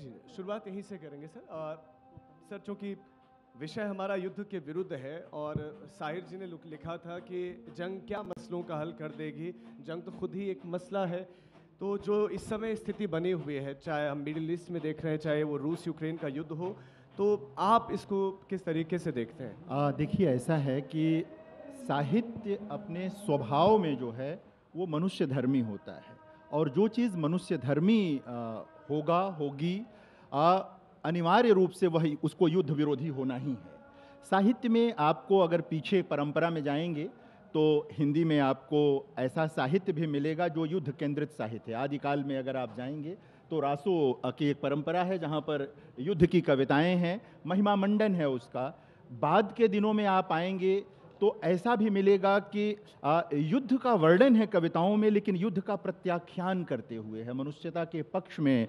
जी शुरुआत यहीं से करेंगे सर और सर चूँकि विषय हमारा युद्ध के विरुद्ध है और साहिर जी ने लिखा था कि जंग क्या मसलों का हल कर देगी जंग तो खुद ही एक मसला है तो जो इस समय स्थिति बनी हुई है चाहे हम मिडिल ईस्ट में देख रहे हैं चाहे वो रूस यूक्रेन का युद्ध हो तो आप इसको किस तरीके से देखते हैं देखिए ऐसा है कि साहित्य अपने स्वभाव में जो है वो मनुष्य धर्मी होता है और जो चीज़ मनुष्य धर्मी होगा होगी अनिवार्य रूप से वही उसको युद्ध विरोधी होना ही है साहित्य में आपको अगर पीछे परंपरा में जाएंगे तो हिंदी में आपको ऐसा साहित्य भी मिलेगा जो युद्ध केंद्रित साहित्य है आदिकाल में अगर आप जाएंगे तो रासो की एक परंपरा है जहाँ पर युद्ध की कविताएं हैं महिमा मंडन है उसका बाद के दिनों में आप आएंगे तो ऐसा भी मिलेगा कि युद्ध का वर्णन है कविताओं में लेकिन युद्ध का प्रत्याख्यान करते हुए है मनुष्यता के पक्ष में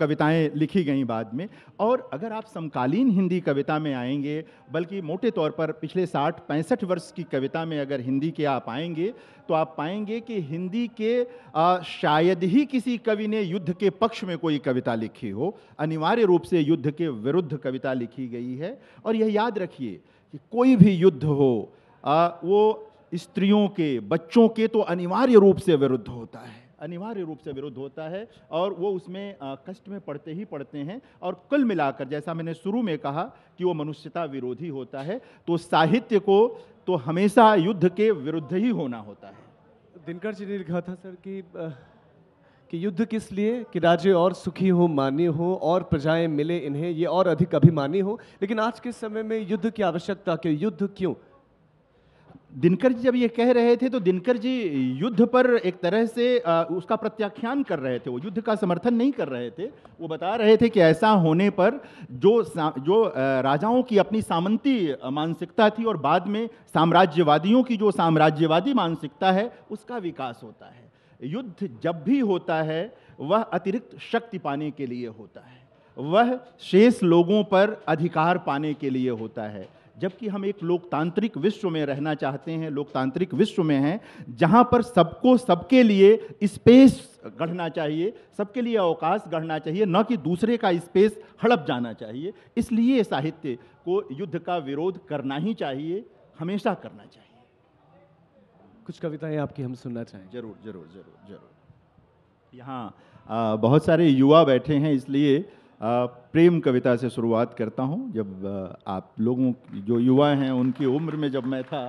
कविताएं लिखी गई बाद में और अगर आप समकालीन हिंदी कविता में आएंगे बल्कि मोटे तौर पर पिछले साठ पैंसठ वर्ष की कविता में अगर हिंदी के आप आएंगे तो आप पाएंगे कि हिंदी के आ, शायद ही किसी कवि ने युद्ध के पक्ष में कोई कविता लिखी हो अनिवार्य रूप से युद्ध के विरुद्ध कविता लिखी गई है और यह याद रखिए कि कोई भी युद्ध हो वो स्त्रियों के बच्चों के तो अनिवार्य रूप से विरुद्ध होता है अनिवार्य रूप से विरुद्ध होता है और वो उसमें कष्ट में पड़ते ही पड़ते हैं और कुल मिलाकर जैसा मैंने शुरू में कहा कि वो मनुष्यता विरोधी होता है तो साहित्य को तो हमेशा युद्ध के विरुद्ध ही होना होता है दिनकर जी ने लिखा था सर कि कि युद्ध किस लिए कि राज्य और सुखी हो मान्य हो और प्रजाएं मिले इन्हें ये और अधिक अभिमानी हो लेकिन आज के समय में युद्ध की आवश्यकता क्यों युद्ध क्यों दिनकर जी जब ये कह रहे थे तो दिनकर जी युद्ध पर एक तरह से आ, उसका प्रत्याख्यान कर रहे थे वो युद्ध का समर्थन नहीं कर रहे थे वो बता रहे थे कि ऐसा होने पर जो जो राजाओं की अपनी सामंती मानसिकता थी और बाद में साम्राज्यवादियों की जो साम्राज्यवादी मानसिकता है उसका विकास होता है युद्ध जब भी होता है वह अतिरिक्त शक्ति पाने के लिए होता है वह शेष लोगों पर अधिकार पाने के लिए होता है जबकि हम एक लोकतांत्रिक विश्व में रहना चाहते हैं लोकतांत्रिक विश्व में हैं जहाँ पर सबको सबके लिए स्पेस गढ़ना चाहिए सबके लिए अवकाश गढ़ना चाहिए न कि दूसरे का स्पेस हड़प जाना चाहिए इसलिए साहित्य को युद्ध का विरोध करना ही चाहिए हमेशा करना चाहिए कुछ कविताएं आपकी हम सुनना चाहें जरूर जरूर जरूर जरूर यहाँ बहुत सारे युवा बैठे हैं इसलिए प्रेम कविता से शुरुआत करता हूँ जब आप लोगों जो युवा हैं उनकी उम्र में जब मैं था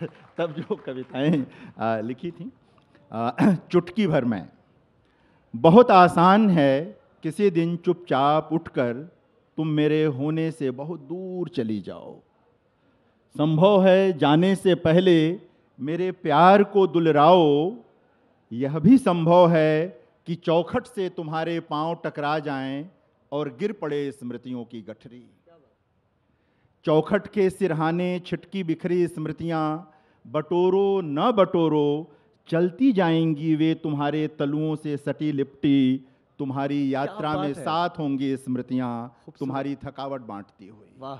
तब जो कविताएं लिखी थी चुटकी भर में बहुत आसान है किसी दिन चुपचाप उठकर तुम मेरे होने से बहुत दूर चली जाओ संभव है जाने से पहले मेरे प्यार को दुलराओ यह भी संभव है कि चौखट से तुम्हारे पांव टकरा जाएं और गिर पड़े स्मृतियों की गठरी चौखट के सिरहाने छिटकी बिखरी स्मृतियां बटोरो न बटोरो चलती जाएंगी वे तुम्हारे तलुओं से सटी लिपटी तुम्हारी यात्रा में साथ होंगी स्मृतियां तुम्हारी थकावट बांटती हुई वाह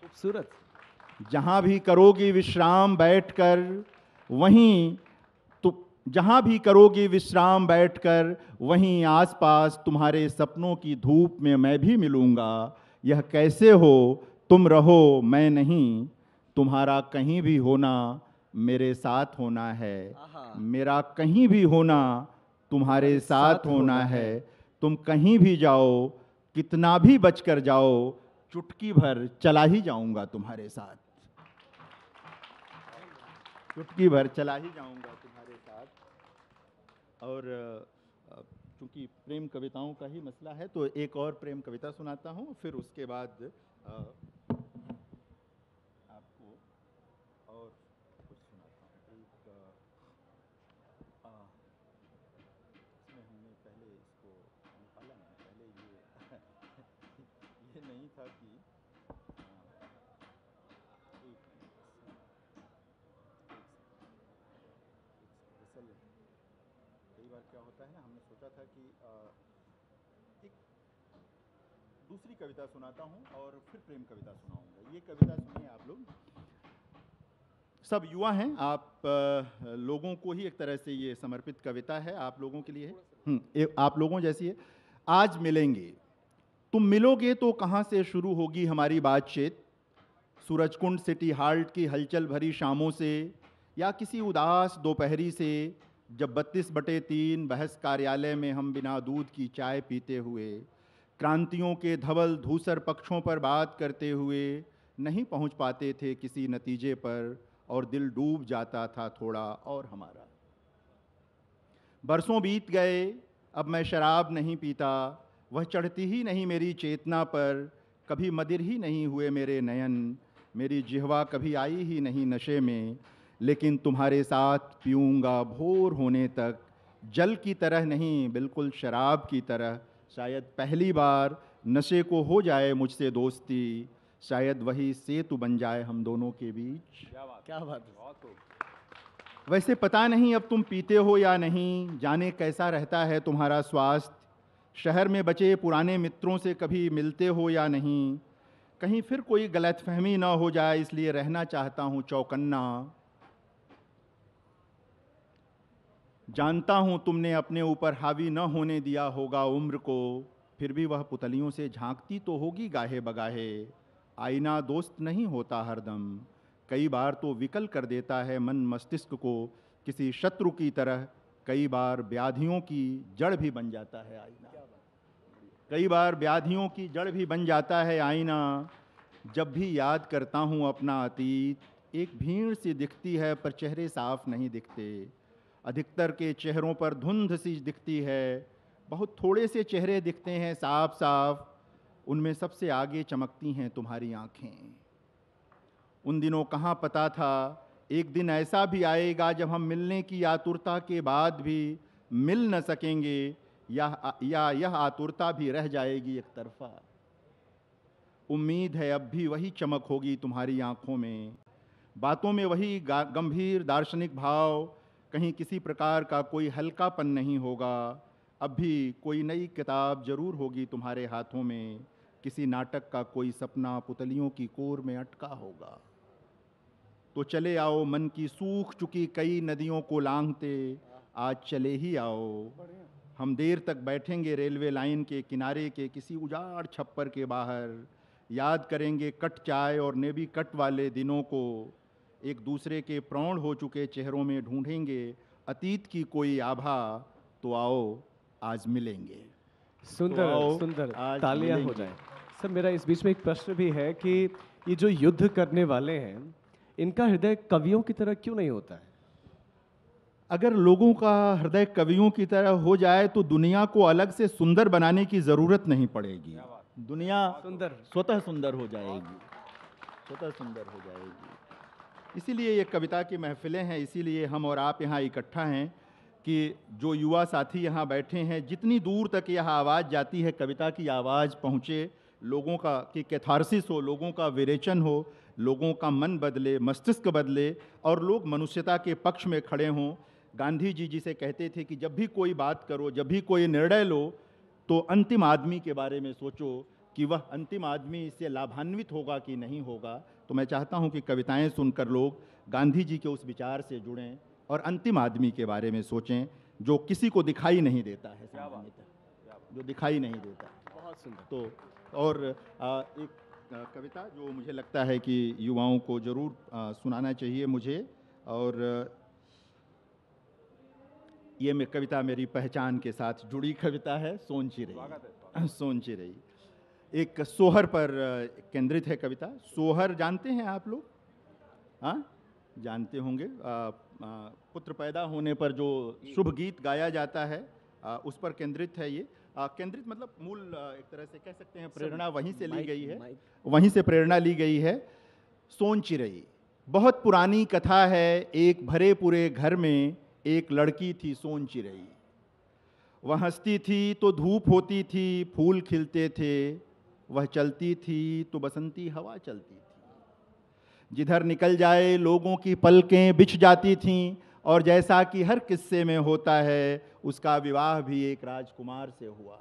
खूबसूरत जहां भी करोगी विश्राम बैठकर वहीं जहाँ भी करोगे विश्राम बैठकर वहीं आसपास तुम्हारे सपनों की धूप में मैं भी मिलूँगा यह कैसे हो तुम रहो मैं नहीं तुम्हारा कहीं भी होना मेरे साथ होना है मेरा कहीं भी होना तुम्हारे साथ होना है तुम कहीं भी जाओ कितना भी बचकर जाओ चुटकी भर चला ही जाऊंगा तुम्हारे साथ चुटकी भर चला ही जाऊंगा और चूँकि प्रेम कविताओं का ही मसला है तो एक और प्रेम कविता सुनाता हूँ फिर उसके बाद की एक दूसरी कविता सुनाता हूँ और फिर प्रेम कविता सुनाऊंगा ये कविता सुनिए आप लोग सब युवा हैं आप लोगों को ही एक तरह से ये समर्पित कविता है आप लोगों के लिए है हम्म, आप लोगों जैसी है आज मिलेंगे तुम मिलोगे तो कहाँ से शुरू होगी हमारी बातचीत सूरजकुंड सिटी हाल्ट की हलचल भरी शामों से या किसी उदास दोपहरी से जब बत्तीस बटे तीन बहस कार्यालय में हम बिना दूध की चाय पीते हुए क्रांतियों के धवल धूसर पक्षों पर बात करते हुए नहीं पहुंच पाते थे किसी नतीजे पर और दिल डूब जाता था थोड़ा और हमारा बरसों बीत गए अब मैं शराब नहीं पीता वह चढ़ती ही नहीं मेरी चेतना पर कभी मदिर ही नहीं हुए मेरे नयन मेरी जिहवा कभी आई ही नहीं नशे में लेकिन तुम्हारे साथ पीऊँगा भोर होने तक जल की तरह नहीं बिल्कुल शराब की तरह शायद पहली बार नशे को हो जाए मुझसे दोस्ती शायद वही सेतु बन जाए हम दोनों के बीच क्या बात क्या बात वैसे पता नहीं अब तुम पीते हो या नहीं जाने कैसा रहता है तुम्हारा स्वास्थ्य शहर में बचे पुराने मित्रों से कभी मिलते हो या नहीं कहीं फिर कोई गलतफहमी ना हो जाए इसलिए रहना चाहता हूँ चौकन्ना जानता हूँ तुमने अपने ऊपर हावी न होने दिया होगा उम्र को फिर भी वह पुतलियों से झांकती तो होगी गाहे बगाहे आईना दोस्त नहीं होता हरदम कई बार तो विकल कर देता है मन मस्तिष्क को किसी शत्रु की तरह कई बार व्याधियों की जड़ भी बन जाता है आईना कई बार व्याधियों की जड़ भी बन जाता है आईना जब भी याद करता हूँ अपना अतीत एक भीड़ सी दिखती है पर चेहरे साफ नहीं दिखते अधिकतर के चेहरों पर धुंध सी दिखती है बहुत थोड़े से चेहरे दिखते हैं साफ साफ उनमें सबसे आगे चमकती हैं तुम्हारी आँखें उन दिनों कहाँ पता था एक दिन ऐसा भी आएगा जब हम मिलने की आतुरता के बाद भी मिल न सकेंगे या या यह आतुरता भी रह जाएगी एक तरफा उम्मीद है अब भी वही चमक होगी तुम्हारी आँखों में बातों में वही गंभीर दार्शनिक भाव कहीं किसी प्रकार का कोई हल्कापन नहीं होगा अब भी कोई नई किताब जरूर होगी तुम्हारे हाथों में किसी नाटक का कोई सपना पुतलियों की कोर में अटका होगा तो चले आओ मन की सूख चुकी कई नदियों को लांघते आज चले ही आओ हम देर तक बैठेंगे रेलवे लाइन के किनारे के किसी उजाड़ छप्पर के बाहर याद करेंगे कट चाय और नेवी कट वाले दिनों को एक दूसरे के प्रौण हो चुके चेहरों में ढूंढेंगे अतीत की कोई आभा तो आओ आज मिलेंगे सुंदर तो सुंदर तालियां हो जाए सर मेरा इस बीच में एक प्रश्न भी है कि ये जो युद्ध करने वाले हैं इनका हृदय कवियों की तरह क्यों नहीं होता है अगर लोगों का हृदय कवियों की तरह हो जाए तो दुनिया को अलग से सुंदर बनाने की ज़रूरत नहीं पड़ेगी दुनिया सुंदर स्वतः सुंदर हो जाएगी स्वतः सुंदर हो जाएगी इसीलिए ये कविता की महफ़िलें हैं इसीलिए हम और आप यहाँ इकट्ठा हैं कि जो युवा साथी यहाँ बैठे हैं जितनी दूर तक यह आवाज़ जाती है कविता की आवाज़ पहुँचे लोगों का कि कैथारसिस हो लोगों का विरेचन हो लोगों का मन बदले मस्तिष्क बदले और लोग मनुष्यता के पक्ष में खड़े हों गांधी जी जिसे कहते थे कि जब भी कोई बात करो जब भी कोई निर्णय लो तो अंतिम आदमी के बारे में सोचो कि वह अंतिम आदमी इससे लाभान्वित होगा कि नहीं होगा तो मैं चाहता हूं कि कविताएं सुनकर लोग गांधी जी के उस विचार से जुड़ें और अंतिम आदमी के बारे में सोचें जो किसी को दिखाई नहीं देता है जो दिखाई नहीं देता बहुत सुंदर तो और आ, एक आ, कविता जो मुझे लगता है कि युवाओं को ज़रूर सुनाना चाहिए मुझे और ये मैं कविता मेरी पहचान के साथ जुड़ी कविता है सोन चिरे सोन चिरई एक सोहर पर केंद्रित है कविता सोहर जानते हैं आप लोग हाँ जानते होंगे पुत्र पैदा होने पर जो शुभ गीत गाया जाता है आ, उस पर केंद्रित है ये केंद्रित मतलब मूल एक तरह से कह सकते हैं प्रेरणा वहीं से ली गई है वहीं से प्रेरणा ली गई है सोन चिरई बहुत पुरानी कथा है एक भरे पूरे घर में एक लड़की थी सोन चिरई वह हंसती थी तो धूप होती थी फूल खिलते थे वह चलती थी तो बसंती हवा चलती थी जिधर निकल जाए लोगों की पलकें बिछ जाती थीं और जैसा कि हर किस्से में होता है उसका विवाह भी एक राजकुमार से हुआ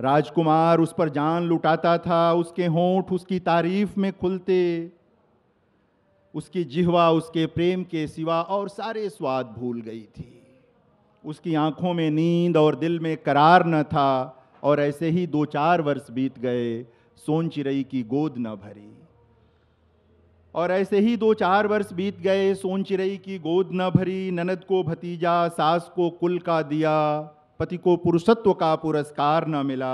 राजकुमार उस पर जान लुटाता था उसके होंठ उसकी तारीफ में खुलते उसकी जिहवा उसके प्रेम के सिवा और सारे स्वाद भूल गई थी उसकी आंखों में नींद और दिल में करार न था और ऐसे ही दो चार वर्ष बीत गए सोन चिरई की गोद न भरी और ऐसे ही दो चार वर्ष बीत गए सोन चिरई की गोद न भरी ननद को भतीजा सास को कुल का दिया पति को पुरुषत्व का पुरस्कार न मिला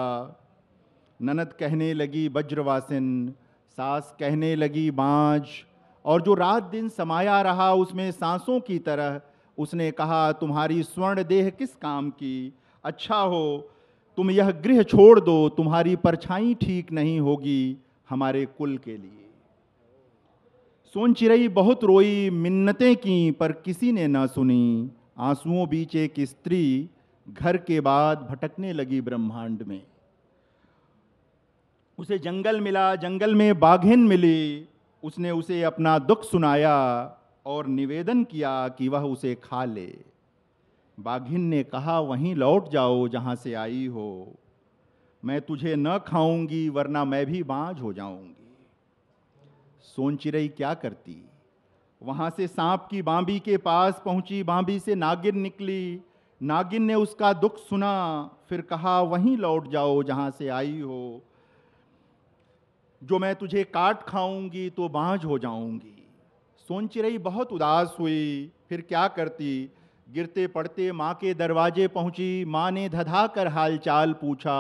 ननद कहने लगी वज्रवासिन सास कहने लगी बाँझ और जो रात दिन समाया रहा उसमें सांसों की तरह उसने कहा तुम्हारी स्वर्ण देह किस काम की अच्छा हो तुम यह गृह छोड़ दो तुम्हारी परछाई ठीक नहीं होगी हमारे कुल के लिए सोन चिरई बहुत रोई मिन्नतें की पर किसी ने ना सुनी आंसुओं बीच एक स्त्री घर के बाद भटकने लगी ब्रह्मांड में उसे जंगल मिला जंगल में बाघिन मिली उसने उसे अपना दुख सुनाया और निवेदन किया कि वह उसे खा ले बाघिन ने कहा वहीं लौट जाओ जहाँ से आई हो मैं तुझे न खाऊंगी वरना मैं भी बाँझ हो जाऊंगी सोन चिरई क्या करती वहाँ से सांप की बांबी के पास पहुँची बांबी से नागिन निकली नागिन ने उसका दुख सुना फिर कहा वहीं लौट जाओ जहाँ से आई हो जो मैं तुझे काट खाऊंगी तो बाँझ हो जाऊंगी सोन चिरई बहुत उदास हुई फिर क्या करती गिरते पड़ते माँ के दरवाजे पहुँची माँ ने धधा कर हालचाल पूछा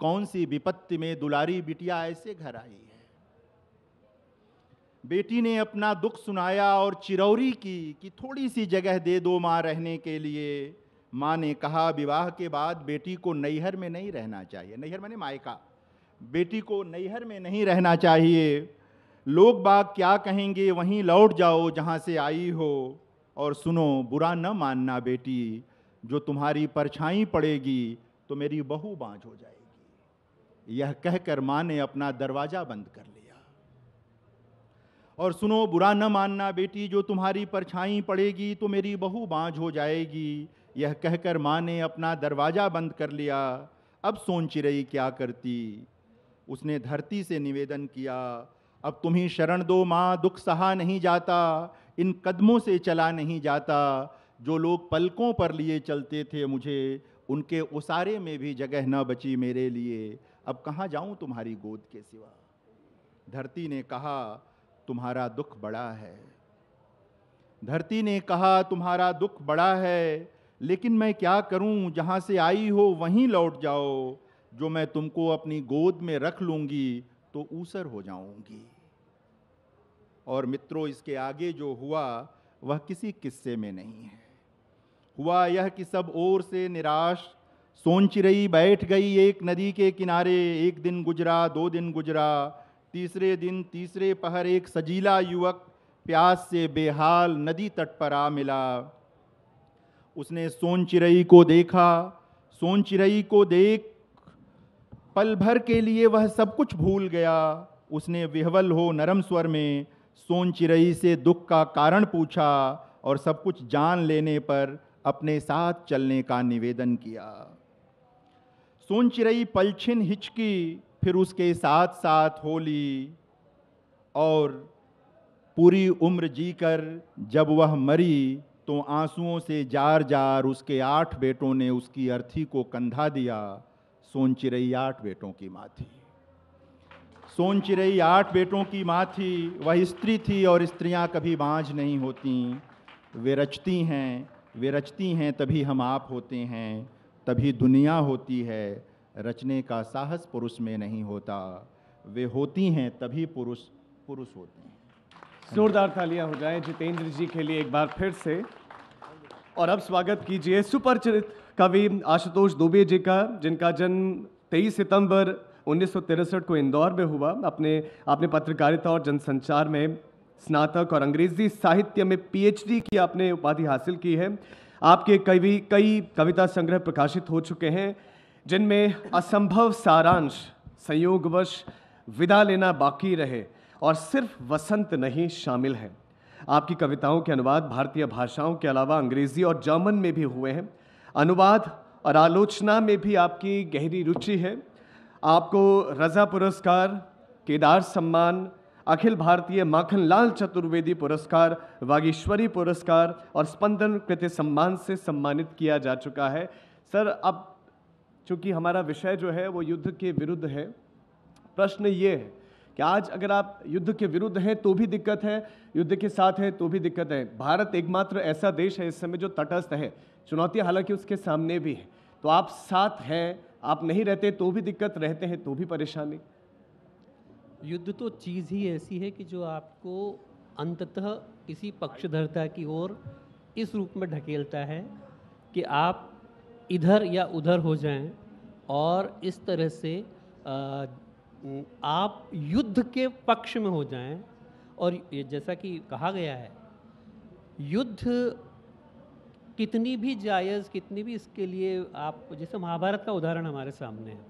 कौन सी विपत्ति में दुलारी बिटिया ऐसे घर आई है बेटी ने अपना दुख सुनाया और चिरौरी की कि थोड़ी सी जगह दे दो माँ रहने के लिए माँ ने कहा विवाह के बाद बेटी को नैहर में नहीं रहना चाहिए नैहर मैंने मायका बेटी को नैहर में नहीं रहना चाहिए लोग बाग क्या कहेंगे वहीं लौट जाओ जहाँ से आई हो और सुनो बुरा न मानना बेटी जो तुम्हारी परछाई पड़ेगी तो मेरी बहू बाँझ हो जाएगी यह कहकर माँ ने अपना दरवाज़ा बंद कर लिया और सुनो बुरा न मानना बेटी जो तुम्हारी परछाई पड़ेगी तो मेरी बहू बाँझ हो जाएगी यह कहकर माँ ने अपना दरवाज़ा बंद कर लिया अब सोन रही क्या करती उसने धरती से निवेदन किया अब तुम्ही शरण दो माँ दुख सहा नहीं जाता इन कदमों से चला नहीं जाता जो लोग पलकों पर लिए चलते थे मुझे उनके उसारे में भी जगह न बची मेरे लिए अब कहाँ जाऊँ तुम्हारी गोद के सिवा धरती ने कहा तुम्हारा दुख बड़ा है धरती ने कहा तुम्हारा दुख बड़ा है लेकिन मैं क्या करूं जहां से आई हो वहीं लौट जाओ जो मैं तुमको अपनी गोद में रख लूंगी तो ऊसर हो जाऊंगी और मित्रों इसके आगे जो हुआ वह किसी किस्से में नहीं है हुआ यह कि सब ओर से निराश सोच रही बैठ गई एक नदी के किनारे एक दिन गुजरा दो दिन गुजरा तीसरे दिन तीसरे पहर एक सजीला युवक प्यास से बेहाल नदी तट पर आ मिला उसने सोन चिरई को देखा सोन चिरई को देख पल भर के लिए वह सब कुछ भूल गया उसने विहवल हो नरम स्वर में सोन चिरई से दुख का कारण पूछा और सब कुछ जान लेने पर अपने साथ चलने का निवेदन किया सोन चिरई पलछिन हिचकी फिर उसके साथ साथ होली और पूरी उम्र जीकर जब वह मरी तो आंसुओं से जार जार उसके आठ बेटों ने उसकी अर्थी को कंधा दिया सोन चिरई आठ बेटों की माँ थी सोन चिरई आठ बेटों की माँ थी वह स्त्री थी और स्त्रियाँ कभी बाँझ नहीं होती वे रचती हैं वे रचती हैं तभी हम आप होते हैं तभी दुनिया होती है रचने का साहस पुरुष में नहीं होता वे होती हैं तभी पुरुष पुरुष होते हैं जोरदार तालियां हो जाए जितेंद्र जी के लिए एक बार फिर से और अब स्वागत कीजिए सुपरचरित कवि आशुतोष दुबे जी का जिनका जन्म 23 सितंबर उन्नीस को इंदौर में हुआ अपने आपने पत्रकारिता और जनसंचार में स्नातक और अंग्रेजी साहित्य में पीएचडी की आपने उपाधि हासिल की है आपके कवि कई कविता संग्रह प्रकाशित हो चुके हैं जिनमें असंभव सारांश संयोगवश विदा लेना बाकी रहे और सिर्फ वसंत नहीं शामिल है आपकी कविताओं के अनुवाद भारतीय भाषाओं के अलावा अंग्रेजी और जर्मन में भी हुए हैं अनुवाद और आलोचना में भी आपकी गहरी रुचि है आपको रज़ा पुरस्कार केदार सम्मान अखिल भारतीय माखनलाल चतुर्वेदी पुरस्कार वागीश्वरी पुरस्कार और स्पंदन कृत्य सम्मान से सम्मानित किया जा चुका है सर अब चूँकि हमारा विषय जो है वो युद्ध के विरुद्ध है प्रश्न ये है कि आज अगर आप युद्ध के विरुद्ध हैं तो भी दिक्कत है युद्ध के साथ हैं तो भी दिक्कत है भारत एकमात्र ऐसा देश है इस समय जो तटस्थ है चुनौती हालांकि उसके सामने भी है तो आप साथ हैं आप नहीं रहते तो भी दिक्कत रहते हैं तो भी परेशानी युद्ध तो चीज़ ही ऐसी है कि जो आपको अंततः किसी पक्षधरता की ओर इस रूप में ढकेलता है कि आप इधर या उधर हो जाएं और इस तरह से आप युद्ध के पक्ष में हो जाएं और जैसा कि कहा गया है युद्ध कितनी भी जायज़ कितनी भी इसके लिए आप जैसे महाभारत का उदाहरण हमारे सामने है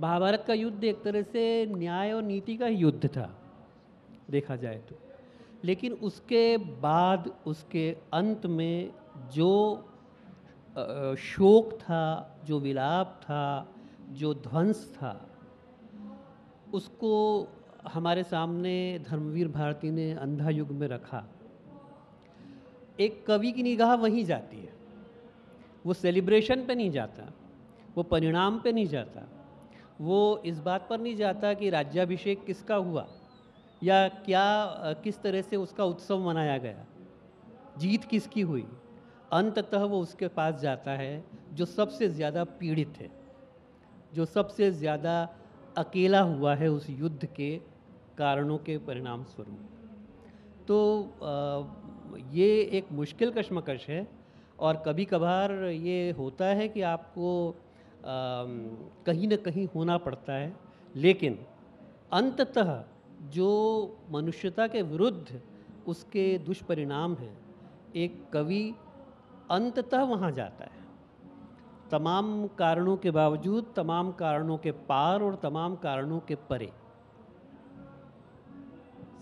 महाभारत का युद्ध एक तरह से न्याय और नीति का ही युद्ध था देखा जाए तो लेकिन उसके बाद उसके अंत में जो शोक था जो विलाप था जो ध्वंस था उसको हमारे सामने धर्मवीर भारती ने अंधा युग में रखा एक कवि की निगाह वहीं जाती है वो सेलिब्रेशन पे नहीं जाता वो परिणाम पे नहीं जाता वो इस बात पर नहीं जाता कि राज्याभिषेक किसका हुआ या क्या किस तरह से उसका उत्सव मनाया गया जीत किसकी हुई अंततः वो उसके पास जाता है जो सबसे ज़्यादा पीड़ित है जो सबसे ज़्यादा अकेला हुआ है उस युद्ध के कारणों के परिणाम स्वरूप तो ये एक मुश्किल कशमकश है और कभी कभार ये होता है कि आपको कहीं ना कहीं होना पड़ता है लेकिन अंततः जो मनुष्यता के विरुद्ध उसके दुष्परिणाम हैं एक कवि अंततः वहाँ जाता है तमाम कारणों के बावजूद तमाम कारणों के पार और तमाम कारणों के परे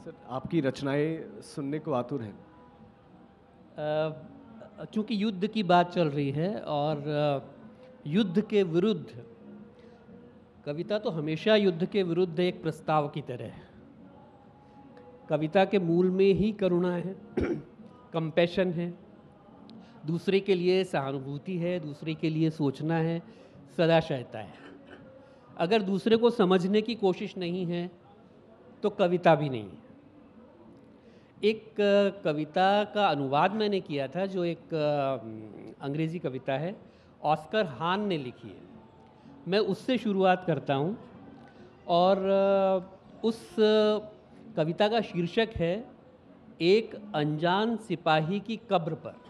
सर आपकी रचनाएं सुनने को आतुर हैं चूँकि युद्ध की बात चल रही है और युद्ध के विरुद्ध कविता तो हमेशा युद्ध के विरुद्ध एक प्रस्ताव की तरह है कविता के मूल में ही करुणा है कंपैशन है दूसरे के लिए सहानुभूति है दूसरे के लिए सोचना है सदाशयता है अगर दूसरे को समझने की कोशिश नहीं है तो कविता भी नहीं है एक कविता का अनुवाद मैंने किया था जो एक अंग्रेज़ी कविता है ऑस्कर हान ने लिखी है मैं उससे शुरुआत करता हूँ और उस कविता का शीर्षक है एक अनजान सिपाही की कब्र पर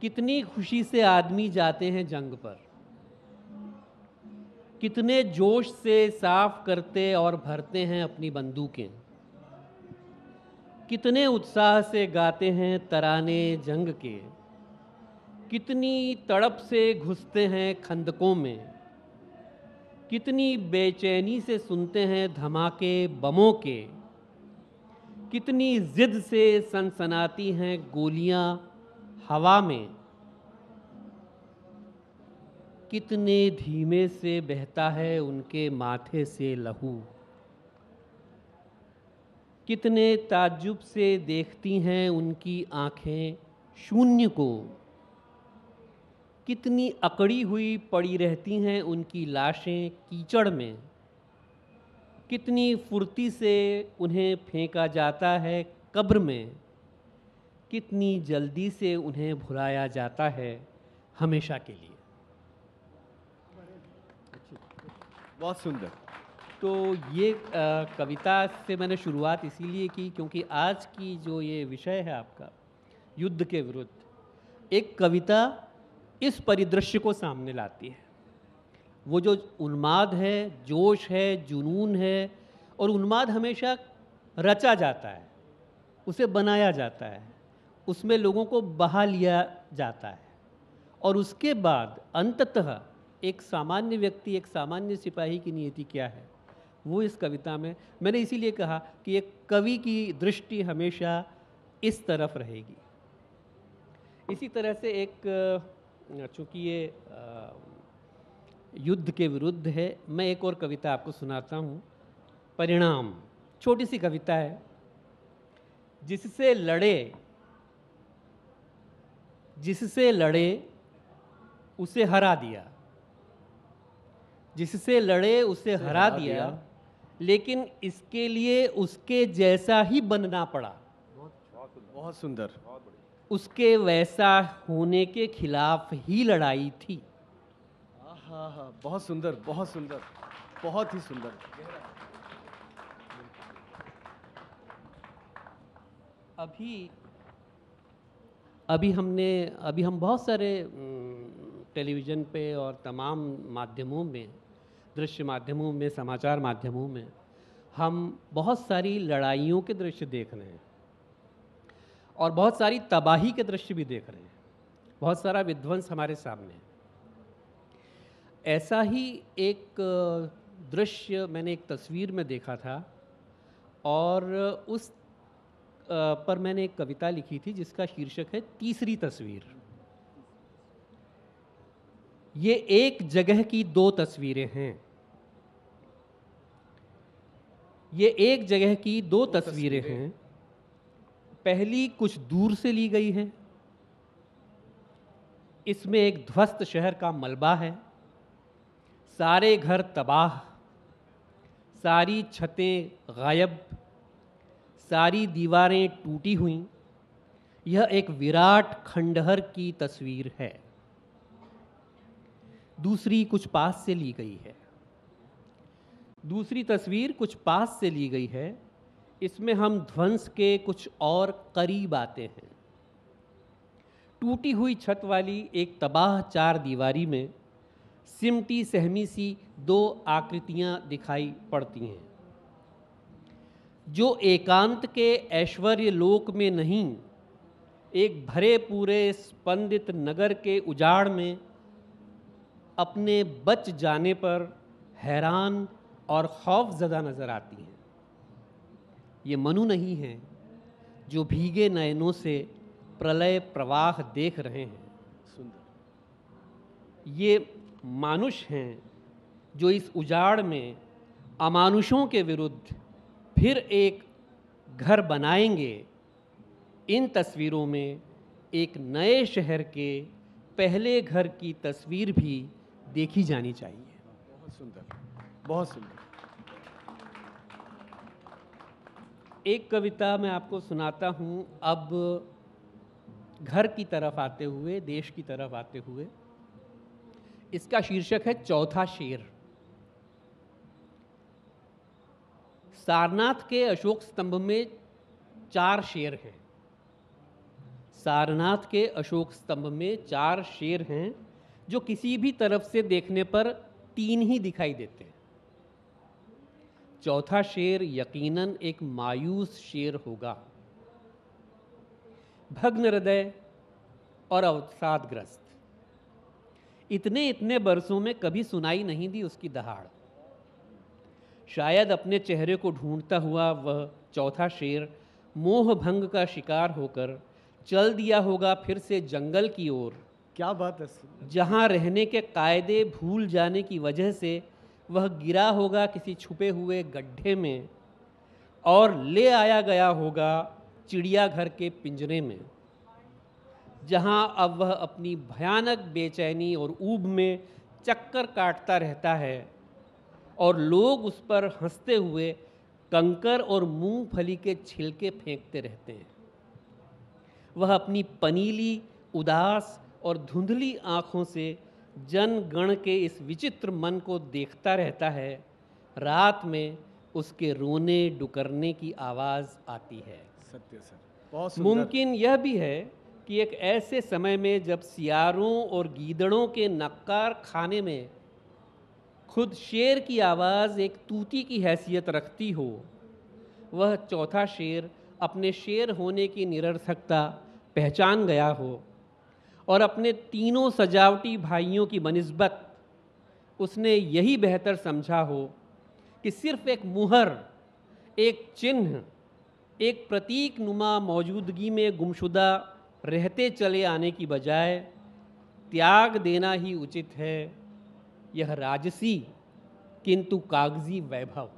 कितनी खुशी से आदमी जाते हैं जंग पर कितने जोश से साफ करते और भरते हैं अपनी बंदूकें कितने उत्साह से गाते हैं तराने जंग के कितनी तड़प से घुसते हैं खंदकों में कितनी बेचैनी से सुनते हैं धमाके बमों के कितनी ज़िद से सनसनाती हैं गोलियां हवा में कितने धीमे से बहता है उनके माथे से लहू कितने ताजुब से देखती हैं उनकी आँखें शून्य को कितनी अकड़ी हुई पड़ी रहती हैं उनकी लाशें कीचड़ में कितनी फुर्ती से उन्हें फेंका जाता है कब्र में कितनी जल्दी से उन्हें भुलाया जाता है हमेशा के लिए बहुत सुंदर तो ये आ, कविता से मैंने शुरुआत इसीलिए की क्योंकि आज की जो ये विषय है आपका युद्ध के विरुद्ध एक कविता इस परिदृश्य को सामने लाती है वो जो उन्माद है जोश है जुनून है और उन्माद हमेशा रचा जाता है उसे बनाया जाता है उसमें लोगों को बहा लिया जाता है और उसके बाद अंततः एक सामान्य व्यक्ति एक सामान्य सिपाही की नियति क्या है वो इस कविता में मैंने इसीलिए कहा कि एक कवि की दृष्टि हमेशा इस तरफ रहेगी इसी तरह से एक चूंकि ये युद्ध के विरुद्ध है मैं एक और कविता आपको सुनाता हूँ परिणाम छोटी सी कविता है जिससे लड़े जिससे लड़े उसे हरा दिया जिससे लड़े उसे हरा दिया लेकिन इसके लिए उसके जैसा ही बनना पड़ा बहुत सुंदर उसके वैसा होने के खिलाफ ही लड़ाई थी बहुत सुंदर बहुत सुंदर बहुत ही सुंदर अभी अभी हमने अभी हम बहुत सारे टेलीविज़न पे और तमाम माध्यमों में दृश्य माध्यमों में समाचार माध्यमों में हम बहुत सारी लड़ाइयों के दृश्य देख रहे हैं और बहुत सारी तबाही के दृश्य भी देख रहे हैं बहुत सारा विध्वंस हमारे सामने है ऐसा ही एक दृश्य मैंने एक तस्वीर में देखा था और उस पर मैंने एक कविता लिखी थी जिसका शीर्षक है तीसरी तस्वीर ये एक जगह की दो तस्वीरें हैं ये एक जगह की दो, दो तस्वीरें हैं पहली कुछ दूर से ली गई है इसमें एक ध्वस्त शहर का मलबा है सारे घर तबाह सारी छतें गायब सारी दीवारें टूटी हुई यह एक विराट खंडहर की तस्वीर है दूसरी कुछ पास से ली गई है दूसरी तस्वीर कुछ पास से ली गई है इसमें हम ध्वंस के कुछ और करीब आते हैं टूटी हुई छत वाली एक तबाह चार दीवारी में सिमटी सहमी सी दो आकृतियां दिखाई पड़ती हैं जो एकांत के ऐश्वर्य लोक में नहीं एक भरे पूरे स्पंदित नगर के उजाड़ में अपने बच जाने पर हैरान और खौफ ज़दा नज़र आती हैं ये मनु नहीं हैं जो भीगे नयनों से प्रलय प्रवाह देख रहे हैं सुंदर ये मानुष हैं जो इस उजाड़ में अमानुषों के विरुद्ध फिर एक घर बनाएंगे इन तस्वीरों में एक नए शहर के पहले घर की तस्वीर भी देखी जानी चाहिए बहुत सुंदर बहुत सुंदर एक कविता मैं आपको सुनाता हूँ अब घर की तरफ आते हुए देश की तरफ आते हुए इसका शीर्षक है चौथा शेर सारनाथ के अशोक स्तंभ में चार शेर हैं सारनाथ के अशोक स्तंभ में चार शेर हैं जो किसी भी तरफ से देखने पर तीन ही दिखाई देते हैं चौथा शेर यकीनन एक मायूस शेर होगा भग्न हृदय और अवसादग्रस्त इतने इतने बरसों में कभी सुनाई नहीं दी उसकी दहाड़ शायद अपने चेहरे को ढूंढता हुआ वह चौथा शेर मोह भंग का शिकार होकर चल दिया होगा फिर से जंगल की ओर क्या बात है जहां रहने के कायदे भूल जाने की वजह से वह गिरा होगा किसी छुपे हुए गड्ढे में और ले आया गया होगा चिड़ियाघर के पिंजरे में जहां अब वह अपनी भयानक बेचैनी और ऊब में चक्कर काटता रहता है और लोग उस पर हंसते हुए कंकर और मूंगफली के छिलके फेंकते रहते हैं वह अपनी पनीली उदास और धुंधली आँखों से जनगण के इस विचित्र मन को देखता रहता है रात में उसके रोने डुकरने की आवाज़ आती है सत्य सर मुमकिन यह भी है कि एक ऐसे समय में जब सियारों और गीदड़ों के नक्कार खाने में खुद शेर की आवाज़ एक तूती की हैसियत रखती हो वह चौथा शेर अपने शेर होने की निरर्थकता पहचान गया हो और अपने तीनों सजावटी भाइयों की बनस्बत उसने यही बेहतर समझा हो कि सिर्फ एक मुहर एक चिन्ह एक प्रतीक नुमा मौजूदगी में गुमशुदा रहते चले आने की बजाय त्याग देना ही उचित है यह राजसी किंतु कागजी वैभव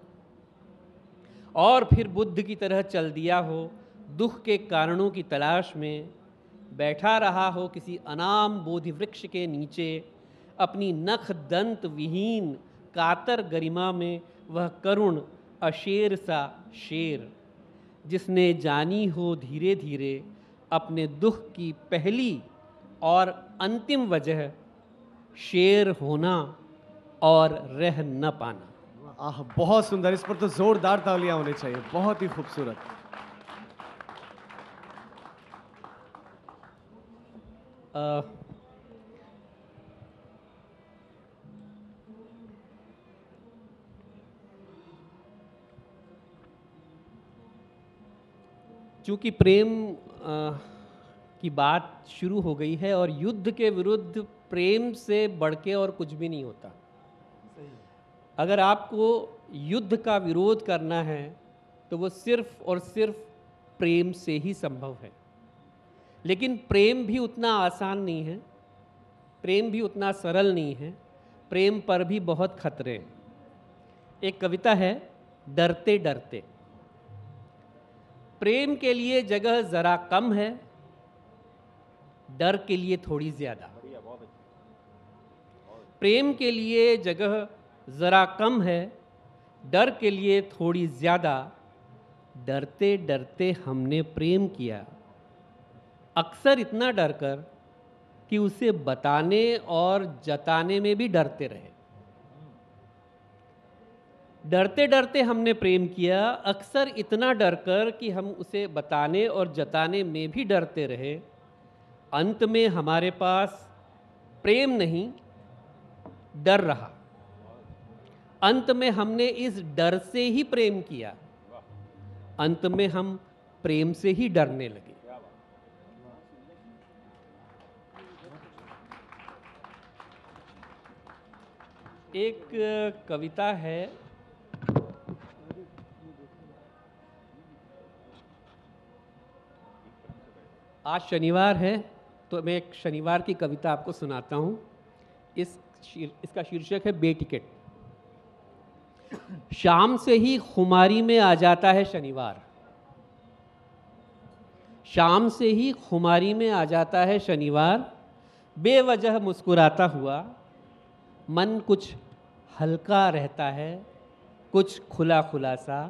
और फिर बुद्ध की तरह चल दिया हो दुख के कारणों की तलाश में बैठा रहा हो किसी अनाम बोधि वृक्ष के नीचे अपनी नख दंत विहीन कातर गरिमा में वह करुण अशेर सा शेर जिसने जानी हो धीरे धीरे अपने दुख की पहली और अंतिम वजह शेर होना और रह न पाना आह बहुत सुंदर इस पर तो ज़ोरदार तालियां होनी चाहिए बहुत ही खूबसूरत uh, चूंकि प्रेम आ, uh, की बात शुरू हो गई है और युद्ध के विरुद्ध प्रेम से बढ़ के और कुछ भी नहीं होता अगर आपको युद्ध का विरोध करना है तो वो सिर्फ और सिर्फ प्रेम से ही संभव है लेकिन प्रेम भी उतना आसान नहीं है प्रेम भी उतना सरल नहीं है प्रेम पर भी बहुत खतरे हैं एक कविता है डरते डरते प्रेम के लिए जगह ज़रा कम है डर के लिए थोड़ी ज़्यादा प्रेम के लिए जगह ज़रा कम है डर के लिए थोड़ी ज़्यादा डरते डरते हमने प्रेम किया अक्सर इतना डर कर कि उसे बताने और जताने में भी डरते रहे डरते डरते हमने प्रेम किया अक्सर इतना डर कर कि हम उसे बताने और जताने में भी डरते रहे अंत में हमारे पास प्रेम नहीं डर रहा अंत में हमने इस डर से ही प्रेम किया अंत में हम प्रेम से ही डरने लगे एक कविता है आज शनिवार है तो मैं एक शनिवार की कविता आपको सुनाता हूँ इस इसका शीर्षक है टिकट शाम से ही खुमारी में आ जाता है शनिवार शाम से ही खुमारी में आ जाता है शनिवार बेवजह मुस्कुराता हुआ मन कुछ हल्का रहता है कुछ खुला खुला सा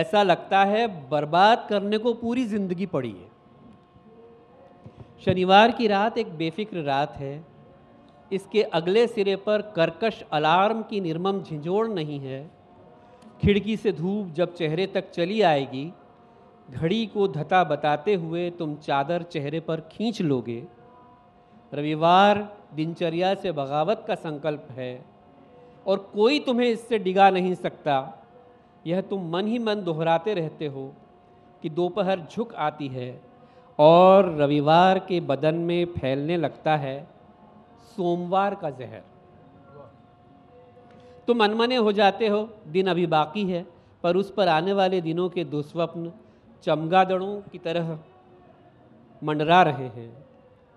ऐसा लगता है बर्बाद करने को पूरी ज़िंदगी पड़ी है शनिवार की रात एक बेफिक्र रात है इसके अगले सिरे पर कर्कश अलार्म की निर्मम झिंझोड़ नहीं है खिड़की से धूप जब चेहरे तक चली आएगी घड़ी को धता बताते हुए तुम चादर चेहरे पर खींच लोगे रविवार दिनचर्या से बगावत का संकल्प है और कोई तुम्हें इससे डिगा नहीं सकता यह तुम मन ही मन दोहराते रहते हो कि दोपहर झुक आती है और रविवार के बदन में फैलने लगता है सोमवार का जहर तुम अनमने हो जाते हो दिन अभी बाकी है पर उस पर आने वाले दिनों के दुस्वप्न चमगादड़ों की तरह मंडरा रहे हैं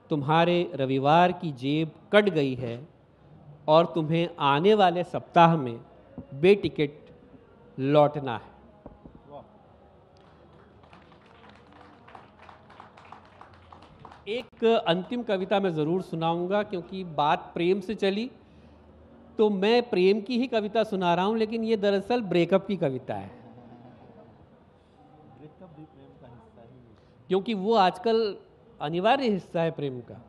तुम्हारे रविवार की जेब कट गई है और तुम्हें आने वाले सप्ताह में बे टिकट लौटना है एक अंतिम कविता मैं ज़रूर सुनाऊंगा क्योंकि बात प्रेम से चली तो मैं प्रेम की ही कविता सुना रहा हूं लेकिन ये दरअसल ब्रेकअप की कविता है क्योंकि वो आजकल अनिवार्य हिस्सा है प्रेम का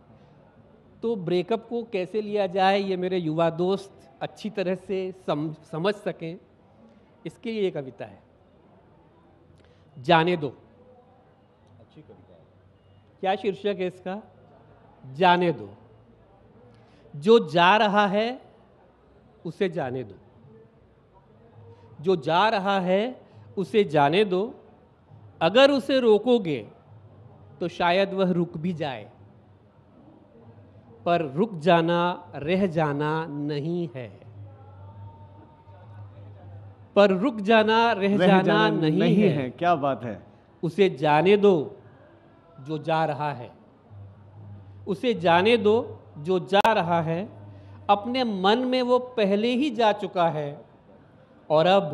तो ब्रेकअप को कैसे लिया जाए ये मेरे युवा दोस्त अच्छी तरह से सम, समझ सकें इसके लिए ये कविता है जाने दो अच्छी कविता है क्या शीर्षक है इसका जाने दो जो जा रहा है उसे जाने दो जो जा रहा है उसे जाने दो अगर उसे रोकोगे तो शायद वह रुक भी जाए पर रुक जाना रह जाना नहीं है पर रुक जाना रह, रह जाना, जाना नहीं, नहीं है।, है क्या बात है उसे जाने दो जो जा रहा है उसे जाने दो जो जा रहा है अपने मन में वो पहले ही जा चुका है और अब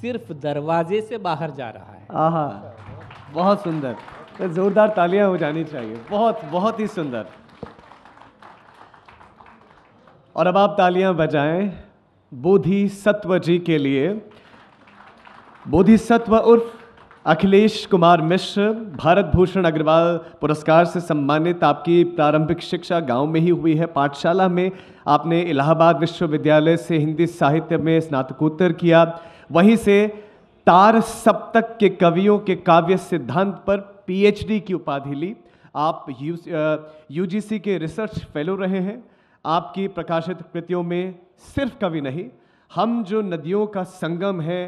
सिर्फ दरवाजे से बाहर जा रहा है आहा बहुत सुंदर तो ज़ोरदार तालियां हो जानी चाहिए बहुत बहुत ही सुंदर और अब आप तालियां बजाएं बोधि सत्व जी के लिए बोधि सत्व उर्फ अखिलेश कुमार मिश्र भारत भूषण अग्रवाल पुरस्कार से सम्मानित आपकी प्रारंभिक शिक्षा गांव में ही हुई है पाठशाला में आपने इलाहाबाद विश्वविद्यालय से हिंदी साहित्य में स्नातकोत्तर किया वहीं से तार सप्तक के कवियों के काव्य सिद्धांत पर पीएचडी की उपाधि ली आप यूजीसी के रिसर्च फेलो रहे हैं आपकी प्रकाशित कृतियों में सिर्फ कवि नहीं हम जो नदियों का संगम है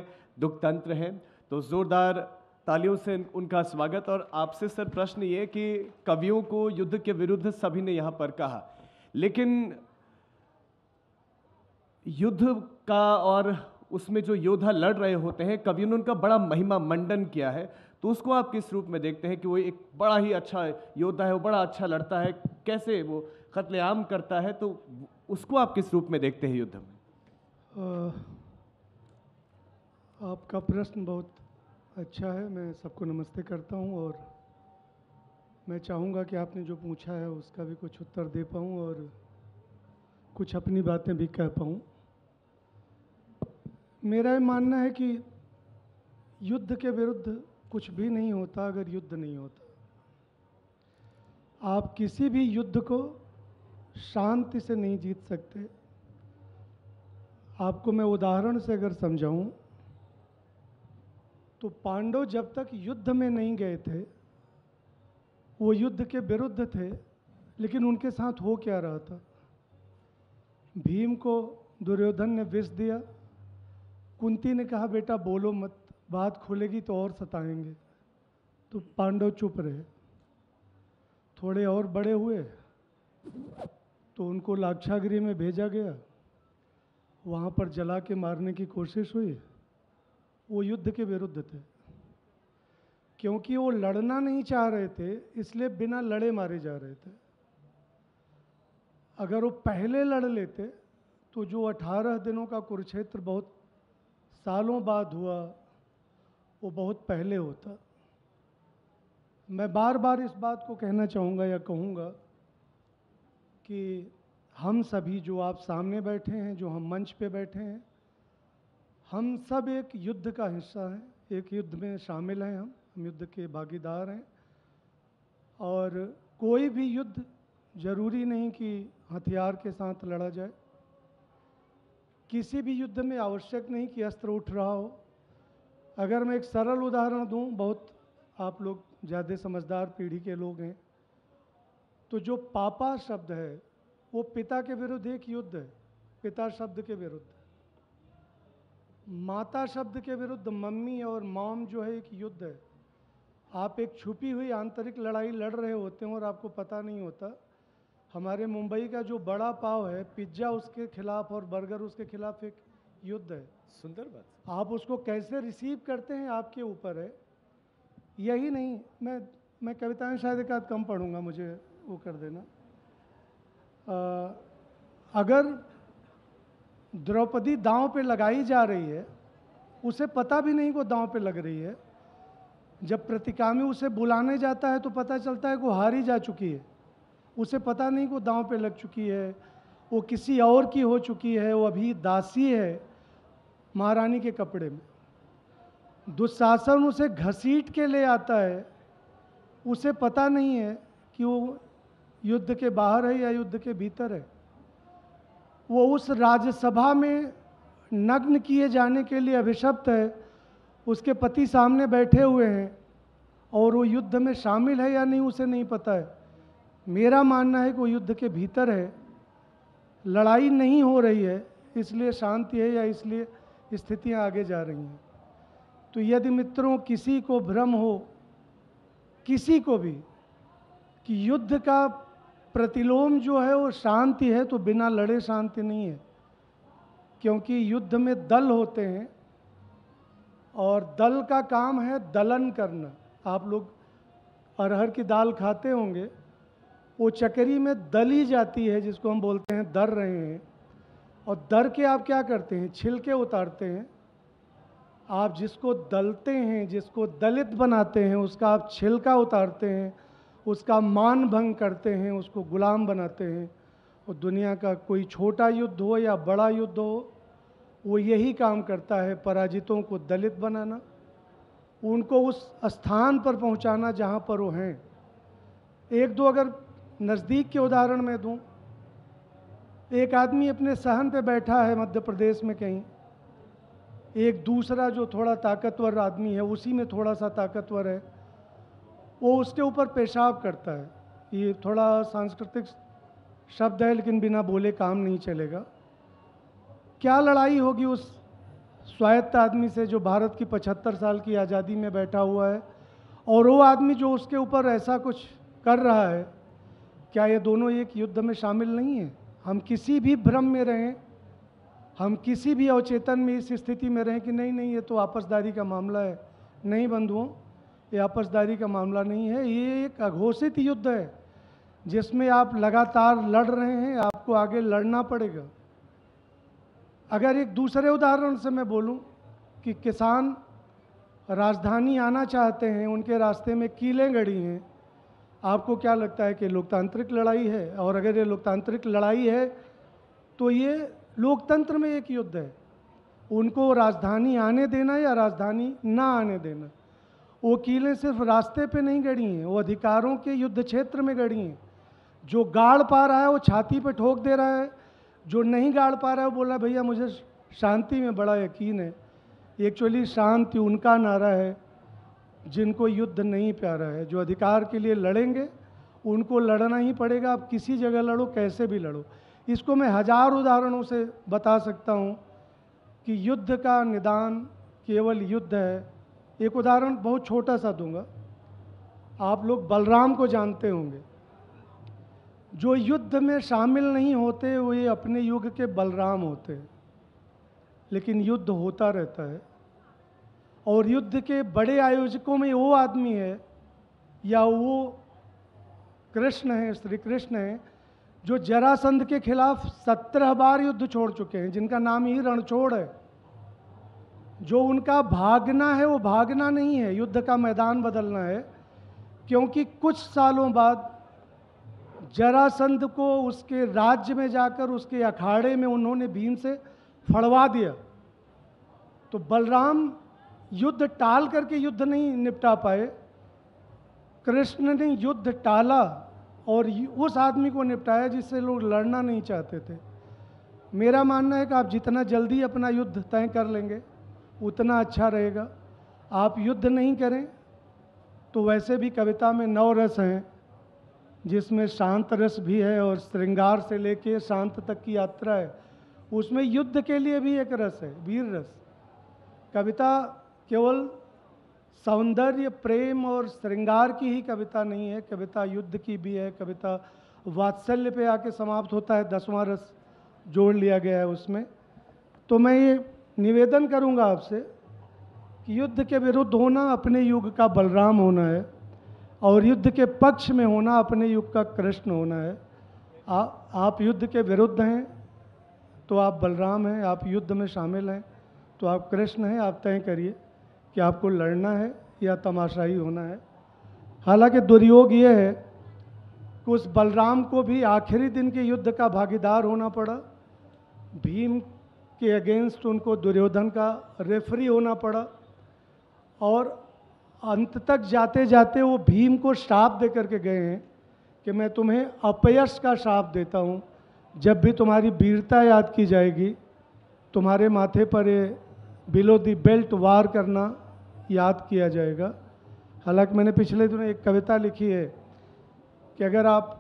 दुखतंत्र है तो ज़ोरदार तालियों से उनका स्वागत और आपसे सर प्रश्न ये कि कवियों को युद्ध के विरुद्ध सभी ने यहाँ पर कहा लेकिन युद्ध का और उसमें जो योद्धा लड़ रहे होते हैं कवियों ने उनका बड़ा महिमा मंडन किया है तो उसको आप किस रूप में देखते हैं कि वो एक बड़ा ही अच्छा योद्धा है वो बड़ा अच्छा लड़ता है कैसे वो कत्लेआम करता है तो उसको आप किस रूप में देखते हैं युद्ध में आपका प्रश्न बहुत अच्छा है मैं सबको नमस्ते करता हूं और मैं चाहूँगा कि आपने जो पूछा है उसका भी कुछ उत्तर दे पाऊँ और कुछ अपनी बातें भी कह पाऊँ मेरा ये मानना है कि युद्ध के विरुद्ध कुछ भी नहीं होता अगर युद्ध नहीं होता आप किसी भी युद्ध को शांति से नहीं जीत सकते आपको मैं उदाहरण से अगर समझाऊं तो पांडव जब तक युद्ध में नहीं गए थे वो युद्ध के विरुद्ध थे लेकिन उनके साथ हो क्या रहा था भीम को दुर्योधन ने विष दिया कुंती ने कहा बेटा बोलो मत बात खुलेगी तो और सताएंगे तो पांडव चुप रहे थोड़े और बड़े हुए तो उनको लाक्षागृह में भेजा गया वहाँ पर जला के मारने की कोशिश हुई वो युद्ध के विरुद्ध थे क्योंकि वो लड़ना नहीं चाह रहे थे इसलिए बिना लड़े मारे जा रहे थे अगर वो पहले लड़ लेते तो जो 18 दिनों का कुरुक्षेत्र बहुत सालों बाद हुआ वो बहुत पहले होता मैं बार बार इस बात को कहना चाहूँगा या कहूँगा कि हम सभी जो आप सामने बैठे हैं जो हम मंच पे बैठे हैं हम सब एक युद्ध का हिस्सा हैं एक युद्ध में शामिल हैं हम हम युद्ध के भागीदार हैं और कोई भी युद्ध ज़रूरी नहीं कि हथियार के साथ लड़ा जाए किसी भी युद्ध में आवश्यक नहीं कि अस्त्र उठ रहा हो अगर मैं एक सरल उदाहरण दूं बहुत आप लोग ज़्यादा समझदार पीढ़ी के लोग हैं तो जो पापा शब्द है वो पिता के विरुद्ध एक युद्ध है पिता शब्द के विरुद्ध माता शब्द के विरुद्ध मम्मी और मॉम जो है एक युद्ध है आप एक छुपी हुई आंतरिक लड़ाई लड़ रहे होते हैं और आपको पता नहीं होता हमारे मुंबई का जो बड़ा पाव है पिज्ज़ा उसके खिलाफ और बर्गर उसके खिलाफ एक युद्ध है सुंदर बात आप उसको कैसे रिसीव करते हैं आपके ऊपर है यही नहीं मैं मैं कविताएं शायद एक आध कम पढ़ूंगा मुझे वो कर देना आ, अगर द्रौपदी दांव पे लगाई जा रही है उसे पता भी नहीं वो दांव पे लग रही है जब प्रतिकामी उसे बुलाने जाता है तो पता चलता है वो हारी जा चुकी है उसे पता नहीं वो दांव पे लग चुकी है वो किसी और की हो चुकी है वो अभी दासी है महारानी के कपड़े में दुशासन उसे घसीट के ले आता है उसे पता नहीं है कि वो युद्ध के बाहर है या युद्ध के भीतर है वो उस राज्यसभा में नग्न किए जाने के लिए अभिशप्त है उसके पति सामने बैठे हुए हैं और वो युद्ध में शामिल है या नहीं उसे नहीं पता है मेरा मानना है कि वो युद्ध के भीतर है लड़ाई नहीं हो रही है इसलिए शांति है या इसलिए स्थितियां आगे जा रही हैं तो यदि मित्रों किसी को भ्रम हो किसी को भी कि युद्ध का प्रतिलोम जो है वो शांति है तो बिना लड़े शांति नहीं है क्योंकि युद्ध में दल होते हैं और दल का काम है दलन करना आप लोग अरहर की दाल खाते होंगे वो चकरी में दली जाती है जिसको हम बोलते हैं दर रहे हैं और दर के आप क्या करते हैं छिलके उतारते हैं आप जिसको दलते हैं जिसको दलित बनाते हैं उसका आप छिलका उतारते हैं उसका मान भंग करते हैं उसको गुलाम बनाते हैं और दुनिया का कोई छोटा युद्ध हो या बड़ा युद्ध हो वो यही काम करता है पराजितों को दलित बनाना उनको उस स्थान पर पहुंचाना जहां पर वो हैं एक दो अगर नज़दीक के उदाहरण में दूं एक आदमी अपने सहन पे बैठा है मध्य प्रदेश में कहीं एक दूसरा जो थोड़ा ताकतवर आदमी है उसी में थोड़ा सा ताकतवर है वो उसके ऊपर पेशाब करता है ये थोड़ा सांस्कृतिक शब्द है लेकिन बिना बोले काम नहीं चलेगा क्या लड़ाई होगी उस स्वायत्त आदमी से जो भारत की पचहत्तर साल की आज़ादी में बैठा हुआ है और वो आदमी जो उसके ऊपर ऐसा कुछ कर रहा है क्या ये दोनों एक युद्ध में शामिल नहीं है हम किसी भी भ्रम में रहें हम किसी भी अवचेतन में इस स्थिति में रहें कि नहीं नहीं ये तो आपसदारी का मामला है नहीं बंधुओं ये आपसदारी का मामला नहीं है ये एक अघोषित युद्ध है जिसमें आप लगातार लड़ रहे हैं आपको आगे लड़ना पड़ेगा अगर एक दूसरे उदाहरण से मैं बोलूं कि किसान राजधानी आना चाहते हैं उनके रास्ते में कीलें गड़ी हैं आपको क्या लगता है कि लोकतांत्रिक लड़ाई है और अगर ये लोकतांत्रिक लड़ाई है तो ये लोकतंत्र में एक युद्ध है उनको राजधानी आने देना या राजधानी ना आने देना वकीलें सिर्फ रास्ते पे नहीं गढ़ी हैं वो अधिकारों के युद्ध क्षेत्र में गढ़ी हैं जो गाड़ पा रहा है वो छाती पे ठोक दे रहा है जो नहीं गाड़ पा रहा है वो बोल रहा है भैया मुझे शांति में बड़ा यकीन है एक्चुअली शांति उनका नारा है जिनको युद्ध नहीं प्यारा है जो अधिकार के लिए लड़ेंगे उनको लड़ना ही पड़ेगा आप किसी जगह लड़ो कैसे भी लड़ो इसको मैं हजार उदाहरणों से बता सकता हूँ कि युद्ध का निदान केवल युद्ध है एक उदाहरण बहुत छोटा सा दूंगा आप लोग बलराम को जानते होंगे जो युद्ध में शामिल नहीं होते वो ये अपने युग के बलराम होते हैं लेकिन युद्ध होता रहता है और युद्ध के बड़े आयोजकों में वो आदमी है या वो कृष्ण है श्री कृष्ण है जो जरासंध के खिलाफ सत्रह बार युद्ध छोड़ चुके हैं जिनका नाम ही रणछोड़ है जो उनका भागना है वो भागना नहीं है युद्ध का मैदान बदलना है क्योंकि कुछ सालों बाद जरासंध को उसके राज्य में जाकर उसके अखाड़े में उन्होंने भीम से फड़वा दिया तो बलराम युद्ध टाल करके युद्ध नहीं निपटा पाए कृष्ण ने युद्ध टाला और उस आदमी को निपटाया जिससे लोग लड़ना नहीं चाहते थे मेरा मानना है कि आप जितना जल्दी अपना युद्ध तय कर लेंगे उतना अच्छा रहेगा आप युद्ध नहीं करें तो वैसे भी कविता में नौ रस हैं जिसमें शांत रस भी है और श्रृंगार से लेके शांत तक की यात्रा है उसमें युद्ध के लिए भी एक रस है वीर रस कविता केवल सौंदर्य प्रेम और श्रृंगार की ही कविता नहीं है कविता युद्ध की भी है कविता वात्सल्य पे आके समाप्त होता है दसवां रस जोड़ लिया गया है उसमें तो मैं ये निवेदन करूँगा आपसे कि युद्ध के विरुद्ध होना अपने युग का बलराम होना है और युद्ध के पक्ष में होना अपने युग का कृष्ण होना है आ, आप युद्ध के विरुद्ध हैं तो आप बलराम हैं आप युद्ध में शामिल हैं तो आप कृष्ण हैं आप तय करिए कि आपको लड़ना है या तमाशा ही होना है हालांकि दुर्योग ये है कि उस बलराम को भी आखिरी दिन के युद्ध का भागीदार होना पड़ा भीम के अगेंस्ट उनको दुर्योधन का रेफरी होना पड़ा और अंत तक जाते जाते वो भीम को श्राप दे करके गए हैं कि मैं तुम्हें अपयश का श्राप देता हूँ जब भी तुम्हारी वीरता याद की जाएगी तुम्हारे माथे पर ये बिलो दी बेल्ट वार करना याद किया जाएगा हालांकि मैंने पिछले दिनों एक कविता लिखी है कि अगर आप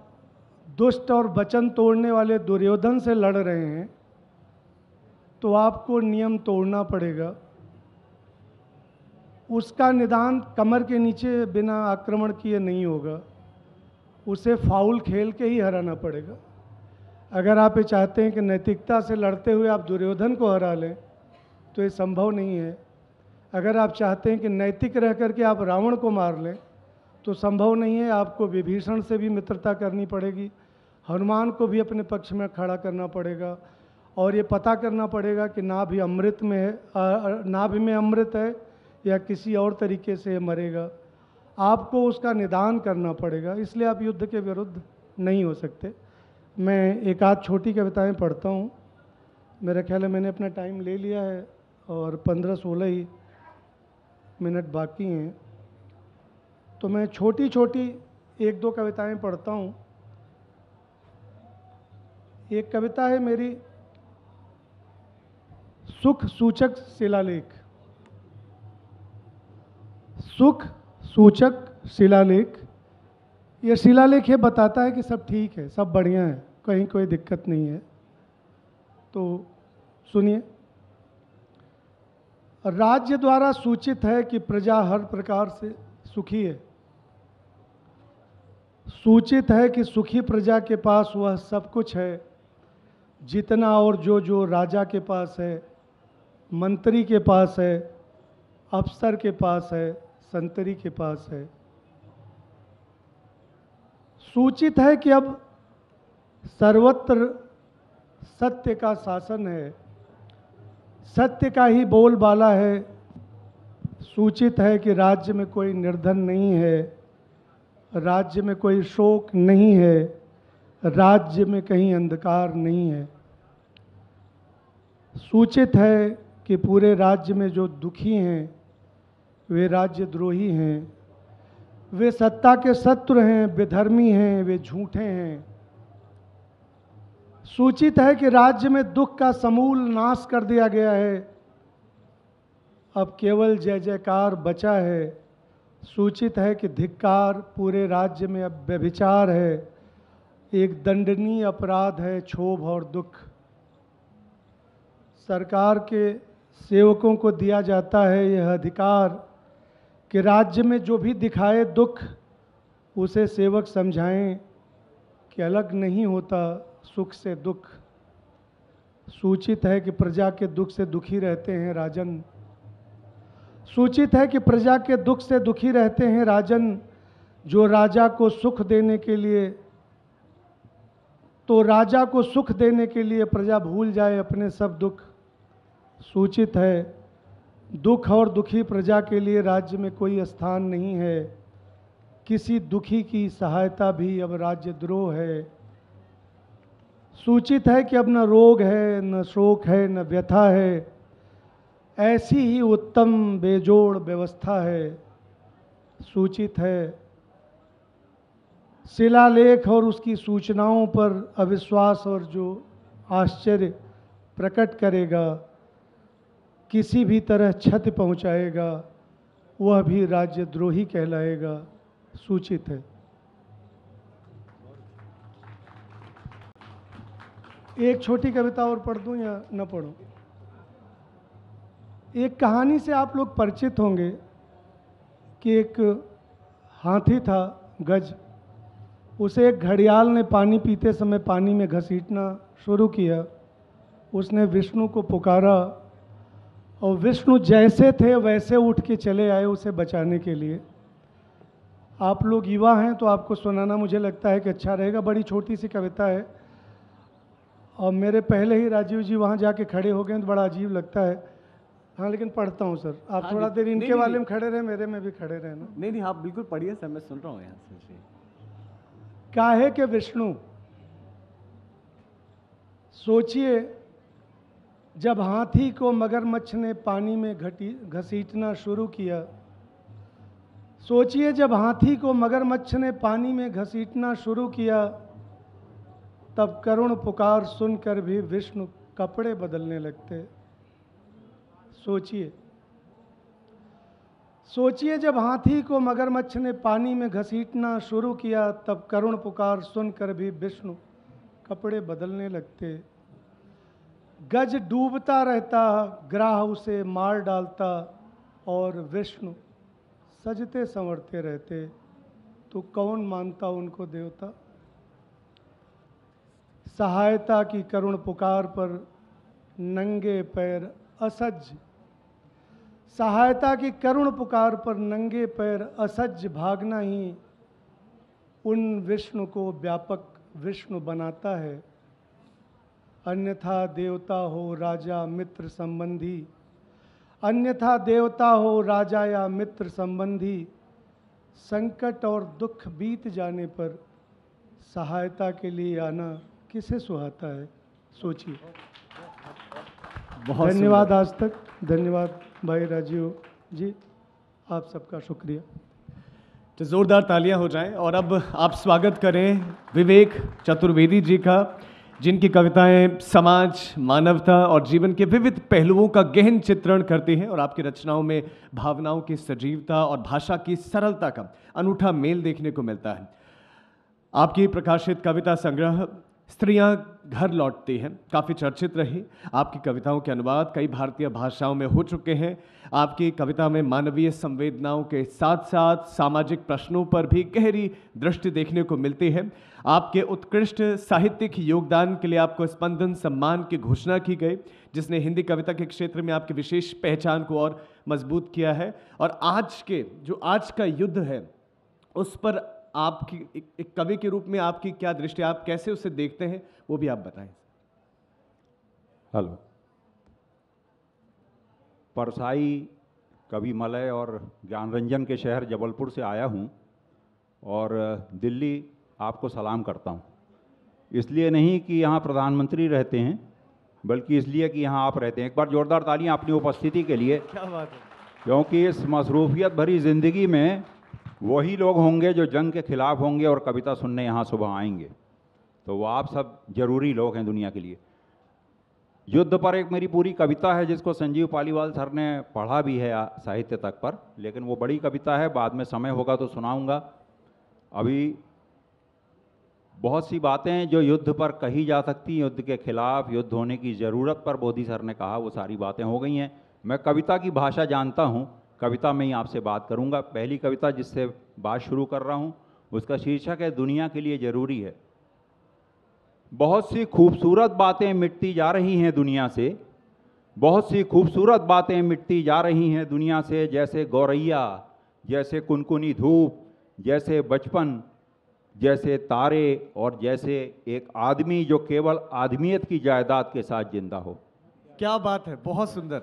दुष्ट और वचन तोड़ने वाले दुर्योधन से लड़ रहे हैं तो आपको नियम तोड़ना पड़ेगा उसका निदान कमर के नीचे बिना आक्रमण किए नहीं होगा उसे फाउल खेल के ही हराना पड़ेगा अगर आप ये चाहते हैं कि नैतिकता से लड़ते हुए आप दुर्योधन को हरा लें तो ये संभव नहीं है अगर आप चाहते हैं कि नैतिक रह करके आप रावण को मार लें तो संभव नहीं है आपको विभीषण से भी मित्रता करनी पड़ेगी हनुमान को भी अपने पक्ष में खड़ा करना पड़ेगा और ये पता करना पड़ेगा कि नाभ अमृत में है नाभ में अमृत है या किसी और तरीके से मरेगा आपको उसका निदान करना पड़ेगा इसलिए आप युद्ध के विरुद्ध नहीं हो सकते मैं एक आध छोटी कविताएँ पढ़ता हूँ मेरा ख्याल है मैंने अपना टाइम ले लिया है और पंद्रह सोलह ही मिनट बाकी हैं तो मैं छोटी छोटी एक दो कविताएं पढ़ता हूँ एक कविता है मेरी सुख सूचक शिलालेख सुख सूचक शिलालेख यह शिलालेख ये बताता है कि सब ठीक है सब बढ़िया है कहीं कोई दिक्कत नहीं है तो सुनिए राज्य द्वारा सूचित है कि प्रजा हर प्रकार से सुखी है सूचित है कि सुखी प्रजा के पास वह सब कुछ है जितना और जो जो राजा के पास है मंत्री के पास है अफसर के पास है संतरी के पास है सूचित है कि अब सर्वत्र सत्य का शासन है सत्य का ही बोलबाला है सूचित है कि राज्य में कोई निर्धन नहीं है राज्य में कोई शोक नहीं है राज्य में कहीं अंधकार नहीं है सूचित है कि पूरे राज्य में जो दुखी हैं वे राज्यद्रोही हैं वे सत्ता के शत्रु हैं बेधर्मी हैं वे झूठे हैं सूचित है कि राज्य में दुख का समूल नाश कर दिया गया है अब केवल जय जयकार बचा है सूचित है कि धिक्कार पूरे राज्य में अब व्यभिचार है एक दंडनीय अपराध है क्षोभ और दुख सरकार के सेवकों को दिया जाता है यह अधिकार कि राज्य में जो भी दिखाए दुख उसे सेवक समझाएं कि अलग नहीं होता सुख से दुख सूचित है कि प्रजा के दुख से दुखी रहते हैं राजन सूचित है कि प्रजा के दुख से दुखी रहते हैं राजन जो राजा को सुख देने के लिए तो राजा को सुख देने के लिए प्रजा भूल जाए अपने सब दुख सूचित है दुख और दुखी प्रजा के लिए राज्य में कोई स्थान नहीं है किसी दुखी की सहायता भी अब राज्य द्रोह है सूचित है कि अब न रोग है न शोक है न व्यथा है ऐसी ही उत्तम बेजोड़ व्यवस्था है सूचित है शिलालेख और उसकी सूचनाओं पर अविश्वास और जो आश्चर्य प्रकट करेगा किसी भी तरह क्षति पहुंचाएगा वह भी राज्यद्रोही कहलाएगा सूचित है एक छोटी कविता और पढ़ दूँ या न पढ़ूँ एक कहानी से आप लोग परिचित होंगे कि एक हाथी था गज उसे एक घड़ियाल ने पानी पीते समय पानी में घसीटना शुरू किया उसने विष्णु को पुकारा और विष्णु जैसे थे वैसे उठ के चले आए उसे बचाने के लिए आप लोग युवा हैं तो आपको सुनाना मुझे लगता है कि अच्छा रहेगा बड़ी छोटी सी कविता है और मेरे पहले ही राजीव जी वहाँ जाके खड़े हो गए तो बड़ा अजीब लगता है हाँ लेकिन पढ़ता हूँ सर आप हाँ, थोड़ा देर इनके नहीं, वाले में खड़े रहे मेरे में भी खड़े रहे ना नहीं नहीं आप बिल्कुल पढ़िए सर मैं सुन रहा हूँ यहाँ से काहे के विष्णु सोचिए जब हाथी को मगरमच्छ ने पानी में घटी घसीटना शुरू किया सोचिए जब हाथी को मगरमच्छ ने पानी में घसीटना शुरू किया तब करुण पुकार सुनकर भी विष्णु कपड़े बदलने लगते सोचिए सोचिए जब हाथी को मगरमच्छ ने पानी में घसीटना शुरू किया तब करुण पुकार सुनकर भी विष्णु कपड़े बदलने लगते गज डूबता रहता ग्राह उसे मार डालता और विष्णु सजते संवरते रहते तो कौन मानता उनको देवता सहायता की करुण पुकार पर नंगे पैर असज सहायता की करुण पुकार पर नंगे पैर असज्ज भागना ही उन विष्णु को व्यापक विष्णु बनाता है अन्यथा देवता हो राजा मित्र संबंधी अन्यथा देवता हो राजा या मित्र संबंधी संकट और दुख बीत जाने पर सहायता के लिए आना किसे सुहाता है सोचिए बहुत धन्यवाद आज तक धन्यवाद भाई राजीव जी आप सबका शुक्रिया तो ज़ोरदार तालियां हो जाएं और अब आप स्वागत करें विवेक चतुर्वेदी जी का जिनकी कविताएं समाज मानवता और जीवन के विविध पहलुओं का गहन चित्रण करती हैं और आपकी रचनाओं में भावनाओं की सजीवता और भाषा की सरलता का अनूठा मेल देखने को मिलता है आपकी प्रकाशित कविता संग्रह स्त्रियां घर लौटती हैं काफ़ी चर्चित रही आपकी कविताओं के अनुवाद कई भारतीय भाषाओं में हो चुके हैं आपकी कविता में मानवीय संवेदनाओं के साथ साथ सामाजिक प्रश्नों पर भी गहरी दृष्टि देखने को मिलती है आपके उत्कृष्ट साहित्यिक योगदान के लिए आपको स्पंदन सम्मान की घोषणा की गई जिसने हिंदी कविता के क्षेत्र में आपकी विशेष पहचान को और मजबूत किया है और आज के जो आज का युद्ध है उस पर आपकी एक, एक कवि के रूप में आपकी क्या दृष्टि आप कैसे उसे देखते हैं वो भी आप बताएं हेलो परसाई कवि मलय और ज्ञान रंजन के शहर जबलपुर से आया हूँ और दिल्ली आपको सलाम करता हूँ इसलिए नहीं कि यहाँ प्रधानमंत्री रहते हैं बल्कि इसलिए कि यहाँ आप रहते हैं एक बार ज़ोरदार तालियां अपनी उपस्थिति के लिए क्या बात है क्योंकि इस मसरूफियत भरी ज़िंदगी में वही लोग होंगे जो जंग के खिलाफ होंगे और कविता सुनने यहाँ सुबह आएंगे तो वो आप सब ज़रूरी लोग हैं दुनिया के लिए युद्ध पर एक मेरी पूरी कविता है जिसको संजीव पालीवाल सर ने पढ़ा भी है साहित्य तक पर लेकिन वो बड़ी कविता है बाद में समय होगा तो सुनाऊंगा अभी बहुत सी बातें जो युद्ध पर कही जा सकती हैं युद्ध के खिलाफ युद्ध होने की ज़रूरत पर बोधी सर ने कहा वो सारी बातें हो गई हैं मैं कविता की भाषा जानता हूँ कविता में ही आपसे बात करूंगा पहली कविता जिससे बात शुरू कर रहा हूं उसका शीर्षक है दुनिया के लिए ज़रूरी है बहुत सी खूबसूरत बातें मिटती जा रही हैं दुनिया से बहुत सी खूबसूरत बातें मिटती जा रही हैं दुनिया से जैसे गौरैया जैसे कुनकुनी धूप जैसे बचपन जैसे तारे और जैसे एक आदमी जो केवल आदमियत की जायदाद के साथ जिंदा हो क्या बात है बहुत सुंदर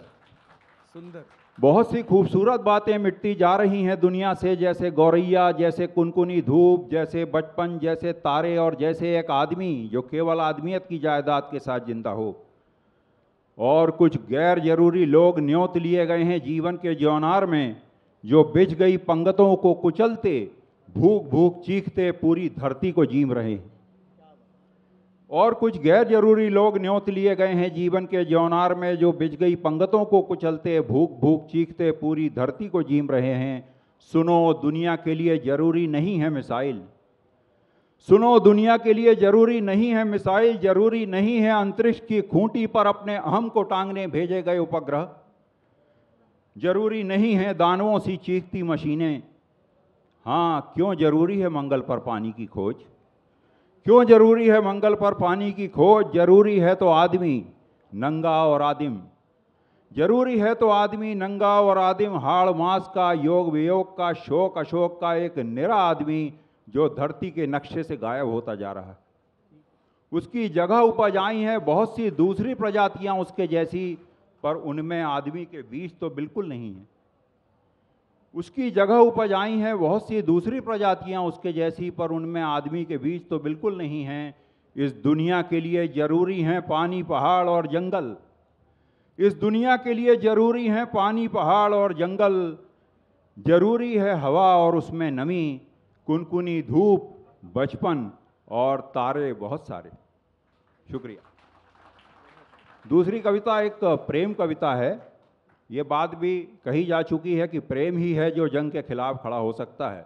सुंदर बहुत सी खूबसूरत बातें मिटती जा रही हैं दुनिया से जैसे गौरैया जैसे कुनकुनी धूप जैसे बचपन जैसे तारे और जैसे एक आदमी जो केवल आदमियत की जायदाद के साथ जिंदा हो और कुछ गैर जरूरी लोग न्योत लिए गए हैं जीवन के जौनार में जो बिछ गई पंगतों को कुचलते भूख भूख चीखते पूरी धरती को जीम रहे हैं और कुछ गैर जरूरी लोग न्योत लिए गए हैं जीवन के जौनार में जो बिज गई पंगतों को कुचलते भूख भूख चीखते पूरी धरती को जीम रहे हैं सुनो दुनिया के लिए जरूरी नहीं है मिसाइल सुनो दुनिया के लिए जरूरी नहीं है मिसाइल जरूरी नहीं है अंतरिक्ष की खूंटी पर अपने अहम को टांगने भेजे गए उपग्रह जरूरी नहीं है दानवों सी चीखती मशीनें हाँ क्यों जरूरी है मंगल पर पानी की खोज क्यों जरूरी है मंगल पर पानी की खोज जरूरी है तो आदमी नंगा और आदिम जरूरी है तो आदमी नंगा और आदिम हाड़ मास का योग वियोग का शोक अशोक का एक निरा आदमी जो धरती के नक्शे से गायब होता जा रहा है उसकी जगह उपज आई हैं बहुत सी दूसरी प्रजातियां उसके जैसी पर उनमें आदमी के बीज तो बिल्कुल नहीं है उसकी जगह उपज आई हैं बहुत सी दूसरी प्रजातियां उसके जैसी पर उनमें आदमी के बीज तो बिल्कुल नहीं हैं इस दुनिया के लिए ज़रूरी हैं पानी पहाड़ और जंगल इस दुनिया के लिए ज़रूरी हैं पानी पहाड़ और जंगल ज़रूरी है हवा और उसमें नमी कुनकुनी धूप बचपन और तारे बहुत सारे शुक्रिया दूसरी कविता एक प्रेम कविता है ये बात भी कही जा चुकी है कि प्रेम ही है जो जंग के खिलाफ खड़ा हो सकता है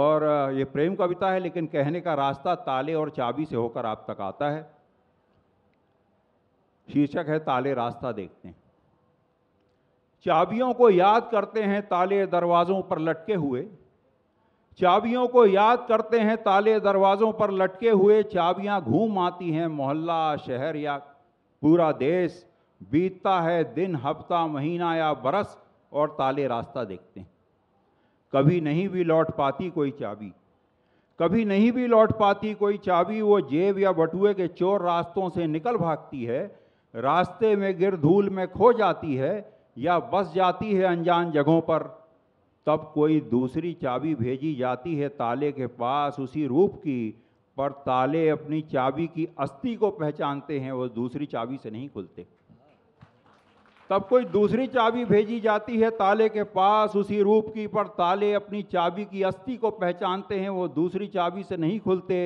और ये प्रेम कविता है लेकिन कहने का रास्ता ताले और चाबी से होकर आप तक आता है शीर्षक है ताले रास्ता देखते हैं चाबियों को याद करते हैं ताले दरवाज़ों पर लटके हुए चाबियों को याद करते हैं ताले दरवाज़ों पर लटके हुए चाबियां घूम आती हैं मोहल्ला शहर या पूरा देश बीतता है दिन हफ्ता महीना या बरस और ताले रास्ता देखते हैं कभी नहीं भी लौट पाती कोई चाबी कभी नहीं भी लौट पाती कोई चाबी वो जेब या बटुए के चोर रास्तों से निकल भागती है रास्ते में गिर धूल में खो जाती है या बस जाती है अनजान जगहों पर तब कोई दूसरी चाबी भेजी जाती है ताले के पास उसी रूप की पर ताले अपनी चाबी की अस्थि को पहचानते हैं वो दूसरी चाबी से नहीं खुलते तब कोई दूसरी चाबी भेजी जाती है ताले के पास उसी रूप की पर ताले अपनी चाबी की अस्थि को पहचानते हैं वो दूसरी चाबी से नहीं खुलते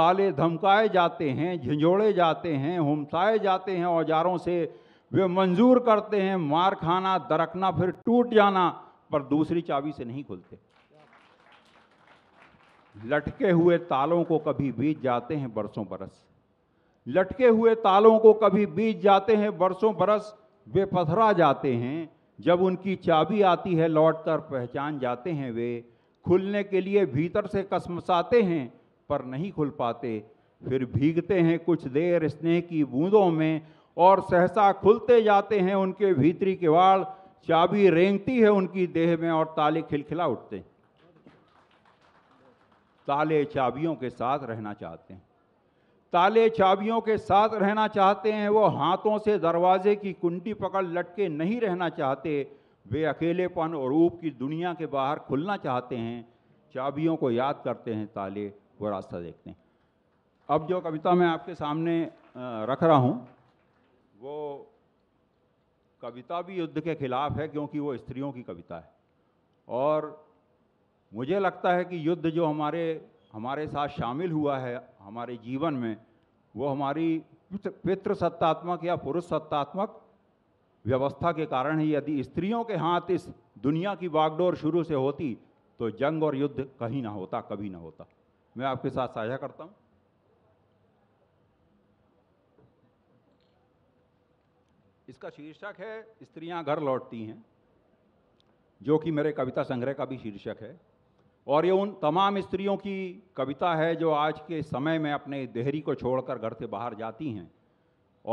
ताले धमकाए जाते हैं झिझोड़े जाते हैं हमसाए जाते हैं औजारों से वे मंजूर करते हैं मार खाना दरकना फिर टूट जाना पर दूसरी चाबी से नहीं खुलते लटके हुए तालों को कभी बीत जाते हैं बरसों बरस लटके हुए तालों को कभी बीत जाते हैं बरसों बरस वे पथरा जाते हैं जब उनकी चाबी आती है लौट कर पहचान जाते हैं वे खुलने के लिए भीतर से कसमसाते हैं पर नहीं खुल पाते फिर भीगते हैं कुछ देर स्नेह की बूंदों में और सहसा खुलते जाते हैं उनके भीतरी किवाड़ चाबी रेंगती है उनकी देह में और ताले खिलखिला उठते हैं ताले चाबियों के साथ रहना चाहते हैं ताले चाबियों के साथ रहना चाहते हैं वो हाथों से दरवाजे की कुंडी पकड़ लटके नहीं रहना चाहते वे अकेलेपन और ऊप की दुनिया के बाहर खुलना चाहते हैं चाबियों को याद करते हैं ताले वो रास्ता देखते हैं अब जो कविता मैं आपके सामने रख रहा हूँ वो कविता भी युद्ध के खिलाफ है क्योंकि वो स्त्रियों की कविता है और मुझे लगता है कि युद्ध जो हमारे हमारे साथ शामिल हुआ है हमारे जीवन में वो हमारी पितृ सत्तात्मक या पुरुष सत्तात्मक व्यवस्था के कारण ही यदि स्त्रियों के हाथ इस दुनिया की बागडोर शुरू से होती तो जंग और युद्ध कहीं ना होता कभी ना होता मैं आपके साथ साझा करता हूँ इसका शीर्षक है स्त्रियाँ घर लौटती हैं जो कि मेरे कविता संग्रह का भी शीर्षक है और ये उन तमाम स्त्रियों की कविता है जो आज के समय में अपने देहरी को छोड़कर घर से बाहर जाती हैं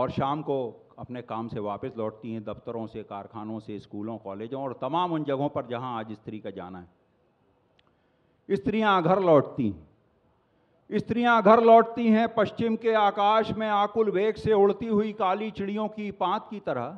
और शाम को अपने काम से वापस लौटती हैं दफ्तरों से कारखानों से स्कूलों कॉलेजों और तमाम उन जगहों पर जहां आज स्त्री का जाना है स्त्रियां घर लौटती हैं स्त्रियां घर लौटती हैं पश्चिम के आकाश में आकुल वेग से उड़ती हुई काली चिड़ियों की पात की तरह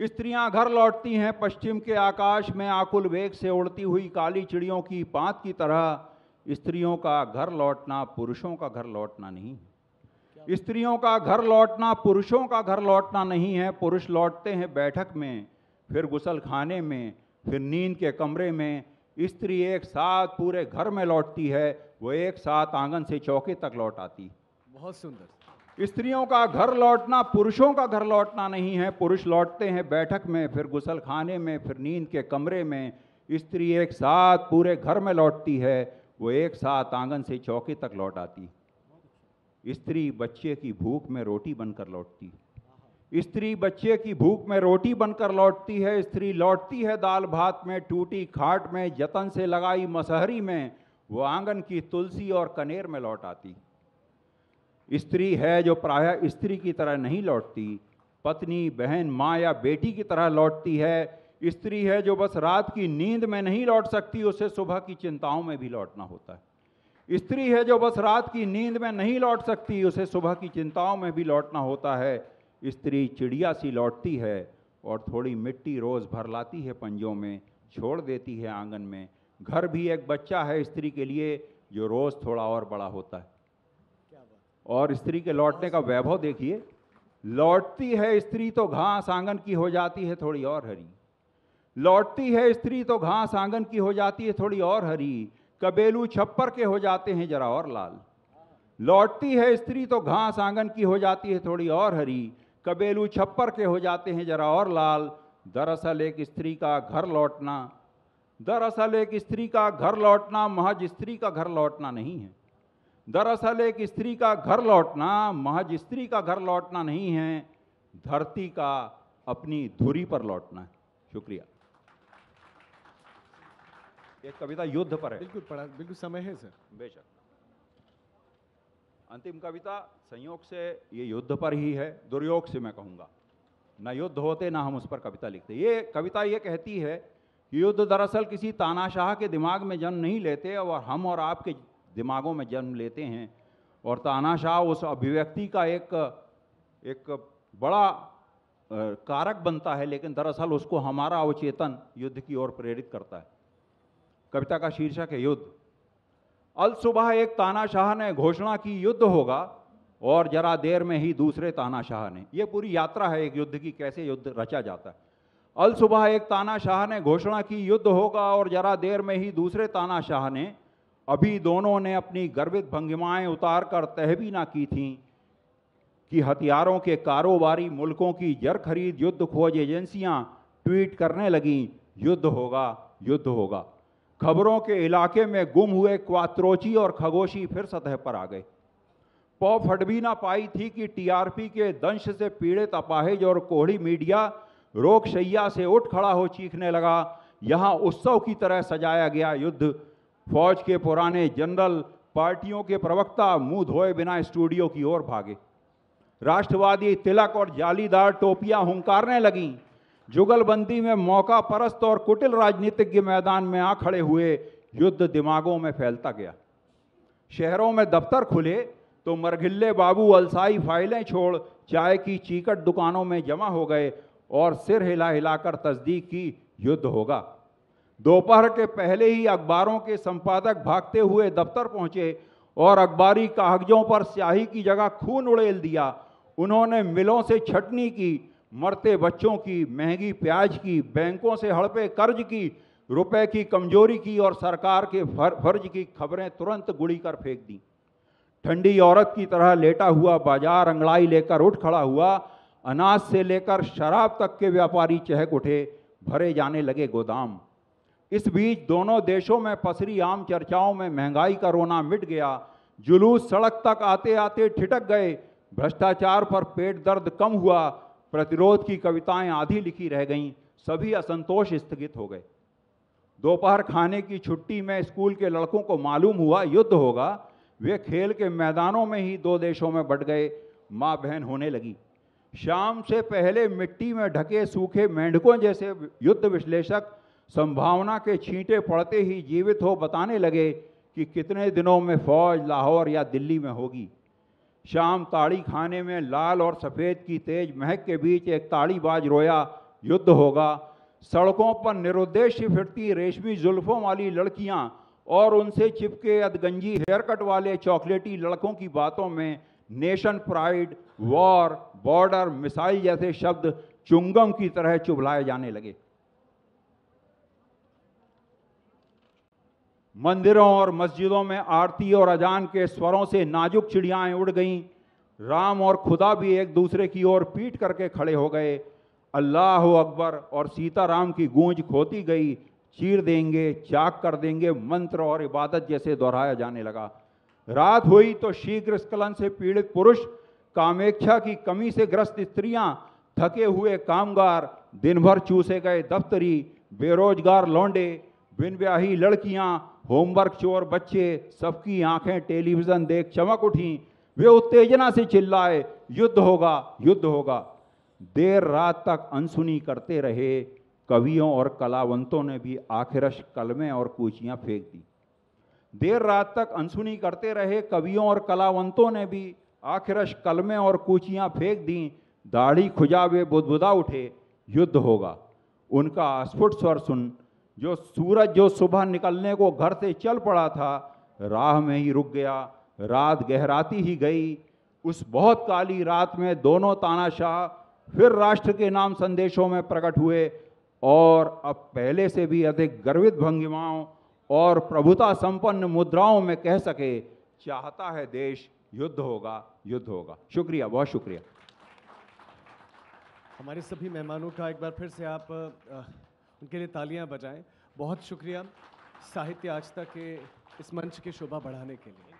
स्त्रियां घर लौटती हैं पश्चिम के आकाश में आकुल वेग से उड़ती हुई काली चिड़ियों की पात की तरह स्त्रियों का घर लौटना पुरुषों का घर लौटना नहीं है स्त्रियों का घर लौटना पुरुषों का घर लौटना नहीं है पुरुष लौटते हैं बैठक में फिर गुसल खाने में फिर नींद के कमरे में स्त्री एक साथ पूरे घर में लौटती है वो एक साथ आंगन से चौके तक लौट आती बहुत सुंदर स्त्रियों का घर लौटना पुरुषों का घर लौटना नहीं है पुरुष लौटते हैं बैठक में फिर गुसल खाने में फिर नींद के कमरे में स्त्री एक साथ पूरे घर में लौटती है वो एक साथ आंगन से चौके तक लौट आती स्त्री बच्चे की भूख में रोटी बनकर लौटती स्त्री बच्चे की भूख में रोटी बनकर लौटती है स्त्री लौटती है दाल भात में टूटी खाट में जतन से लगाई मसहरी में वो आंगन की तुलसी और कनेर में लौट आती स्त्री है जो प्रायः स्त्री की तरह नहीं लौटती पत्नी बहन माँ या बेटी की तरह लौटती है स्त्री है जो बस रात की नींद में नहीं लौट सकती उसे सुबह की चिंताओं में भी लौटना होता है स्त्री है जो बस रात की नींद में नहीं लौट सकती उसे सुबह की चिंताओं में भी लौटना होता है स्त्री चिड़िया सी लौटती है और थोड़ी मिट्टी रोज़ भर लाती है पंजों में छोड़ देती है आंगन में घर भी एक बच्चा है स्त्री के लिए जो रोज़ थोड़ा और बड़ा होता है और स्त्री के लौटने का वैभव देखिए लौटती है स्त्री तो घास आंगन की हो जाती है थोड़ी और हरी लौटती है स्त्री तो घास आंगन की हो जाती है थोड़ी और हरी कबेलू छप्पर के हो जाते हैं जरा और लाल लौटती है स्त्री तो घास आंगन की हो जाती है थोड़ी और हरी कबेलू छप्पर के हो जाते हैं जरा और लाल दरअसल एक स्त्री का घर लौटना दरअसल एक स्त्री का घर लौटना महज स्त्री का घर लौटना नहीं है दरअसल एक स्त्री का घर लौटना महज स्त्री का घर लौटना नहीं है धरती का अपनी धुरी पर लौटना है शुक्रिया एक कविता युद्ध पर है बिल्कुल पढ़ा बिल्कुल समय है सर बेशक अंतिम कविता संयोग से ये युद्ध पर ही है दुर्योग से मैं कहूंगा ना युद्ध होते ना हम उस पर कविता लिखते ये कविता ये कहती है कि युद्ध दरअसल किसी तानाशाह के दिमाग में जन्म नहीं लेते और हम और आपके दिमागों में जन्म लेते हैं और तानाशाह उस अभिव्यक्ति का एक एक बड़ा कारक बनता है लेकिन दरअसल उसको हमारा अवचेतन युद्ध की ओर प्रेरित करता है कविता का शीर्षक है युद्ध अल सुबह एक तानाशाह ने घोषणा की युद्ध होगा और जरा देर में ही दूसरे तानाशाह ने यह पूरी यात्रा है एक युद्ध की कैसे युद्ध रचा जाता है अल सुबह एक तानाशाह ने घोषणा की युद्ध होगा और जरा देर में ही दूसरे तानाशाह ने अभी दोनों ने अपनी गर्वित भंगिमाएं उतार कर तह भी ना की थी कि हथियारों के कारोबारी मुल्कों की जर खरीद युद्ध खोज एजेंसियां ट्वीट करने लगीं युद्ध होगा युद्ध होगा खबरों के इलाके में गुम हुए क्वात्रोची और खगोशी फिर सतह पर आ गए पौ फट भी ना पाई थी कि टीआरपी के दंश से पीड़ित अपाहिज और कोहड़ी मीडिया रोग शैया से उठ खड़ा हो चीखने लगा यहाँ उत्सव की तरह सजाया गया युद्ध फौज के पुराने जनरल पार्टियों के प्रवक्ता मुंह धोए बिना स्टूडियो की ओर भागे राष्ट्रवादी तिलक और जालीदार टोपियां हुंकारने लगीं जुगलबंदी में मौका परस्त और कुटिल राजनीतिज्ञ मैदान में आ खड़े हुए युद्ध दिमागों में फैलता गया शहरों में दफ्तर खुले तो मरघिल्ले बाबू अलसाई फाइलें छोड़ चाय की चीकट दुकानों में जमा हो गए और सिर हिला हिलाकर तस्दीक की युद्ध होगा दोपहर के पहले ही अखबारों के संपादक भागते हुए दफ्तर पहुंचे और अखबारी कागजों पर स्याही की जगह खून उड़ेल दिया उन्होंने मिलों से छटनी की मरते बच्चों की महंगी प्याज की बैंकों से हड़पे कर्ज की रुपए की कमजोरी की और सरकार के फर, फर्ज की खबरें तुरंत गुड़ी कर फेंक दी ठंडी औरत की तरह लेटा हुआ बाजार अंगड़ाई लेकर उठ खड़ा हुआ अनाज से लेकर शराब तक के व्यापारी चहक उठे भरे जाने लगे गोदाम इस बीच दोनों देशों में पसरी आम चर्चाओं में महंगाई का रोना मिट गया जुलूस सड़क तक आते आते ठिटक गए भ्रष्टाचार पर पेट दर्द कम हुआ प्रतिरोध की कविताएं आधी लिखी रह गईं सभी असंतोष स्थगित हो गए दोपहर खाने की छुट्टी में स्कूल के लड़कों को मालूम हुआ युद्ध होगा वे खेल के मैदानों में ही दो देशों में बट गए माँ बहन होने लगी शाम से पहले मिट्टी में ढके सूखे मेंढकों जैसे युद्ध विश्लेषक संभावना के छींटे पड़ते ही जीवित हो बताने लगे कि कितने दिनों में फौज लाहौर या दिल्ली में होगी शाम ताड़ी खाने में लाल और सफ़ेद की तेज महक के बीच एक ताड़ीबाज रोया युद्ध होगा सड़कों पर निरुद्देश्य फिरती रेशमी जुल्फ़ों वाली लड़कियां और उनसे चिपके अदगंजी हेयर कट वाले चॉकलेटी लड़कों की बातों में nation pride war border missile जैसे शब्द चुंगम की तरह चुभलाए जाने लगे मंदिरों और मस्जिदों में आरती और अजान के स्वरों से नाजुक चिड़ियाएं उड़ गईं राम और खुदा भी एक दूसरे की ओर पीट करके खड़े हो गए अल्लाह अकबर और सीता राम की गूंज खोती गई चीर देंगे चाक कर देंगे मंत्र और इबादत जैसे दोहराया जाने लगा रात हुई तो शीघ्र स्खलन से पीड़ित पुरुष कामेक्षा की कमी से ग्रस्त स्त्रियां थके हुए कामगार दिन भर चूसे गए दफ्तरी बेरोजगार लौंडे बिन ब्याही लड़कियाँ होमवर्क चोर बच्चे सबकी आंखें टेलीविज़न देख चमक उठी वे उत्तेजना से चिल्लाए युद्ध होगा युद्ध होगा देर रात तक अनसुनी करते रहे कवियों और कलावंतों ने भी आखिरश कलमें और कूचियाँ फेंक दी देर रात तक अनसुनी करते रहे कवियों और कलावंतों ने भी आखिरश कलमें और कूचियाँ फेंक दी दाढ़ी खुजा वे बुदबुदा उठे युद्ध होगा उनका स्फुट स्वर सुन जो सूरज जो सुबह निकलने को घर से चल पड़ा था राह में ही रुक गया रात गहराती ही गई उस बहुत काली रात में दोनों तानाशाह फिर राष्ट्र के नाम संदेशों में प्रकट हुए और अब पहले से भी अधिक गर्वित भंगिमाओं और प्रभुता संपन्न मुद्राओं में कह सके चाहता है देश युद्ध होगा युद्ध होगा शुक्रिया बहुत शुक्रिया हमारे सभी मेहमानों का एक बार फिर से आप आ, उनके लिए तालियां बजाएं बहुत शुक्रिया साहित्य आज तक के इस मंच की शोभा बढ़ाने के लिए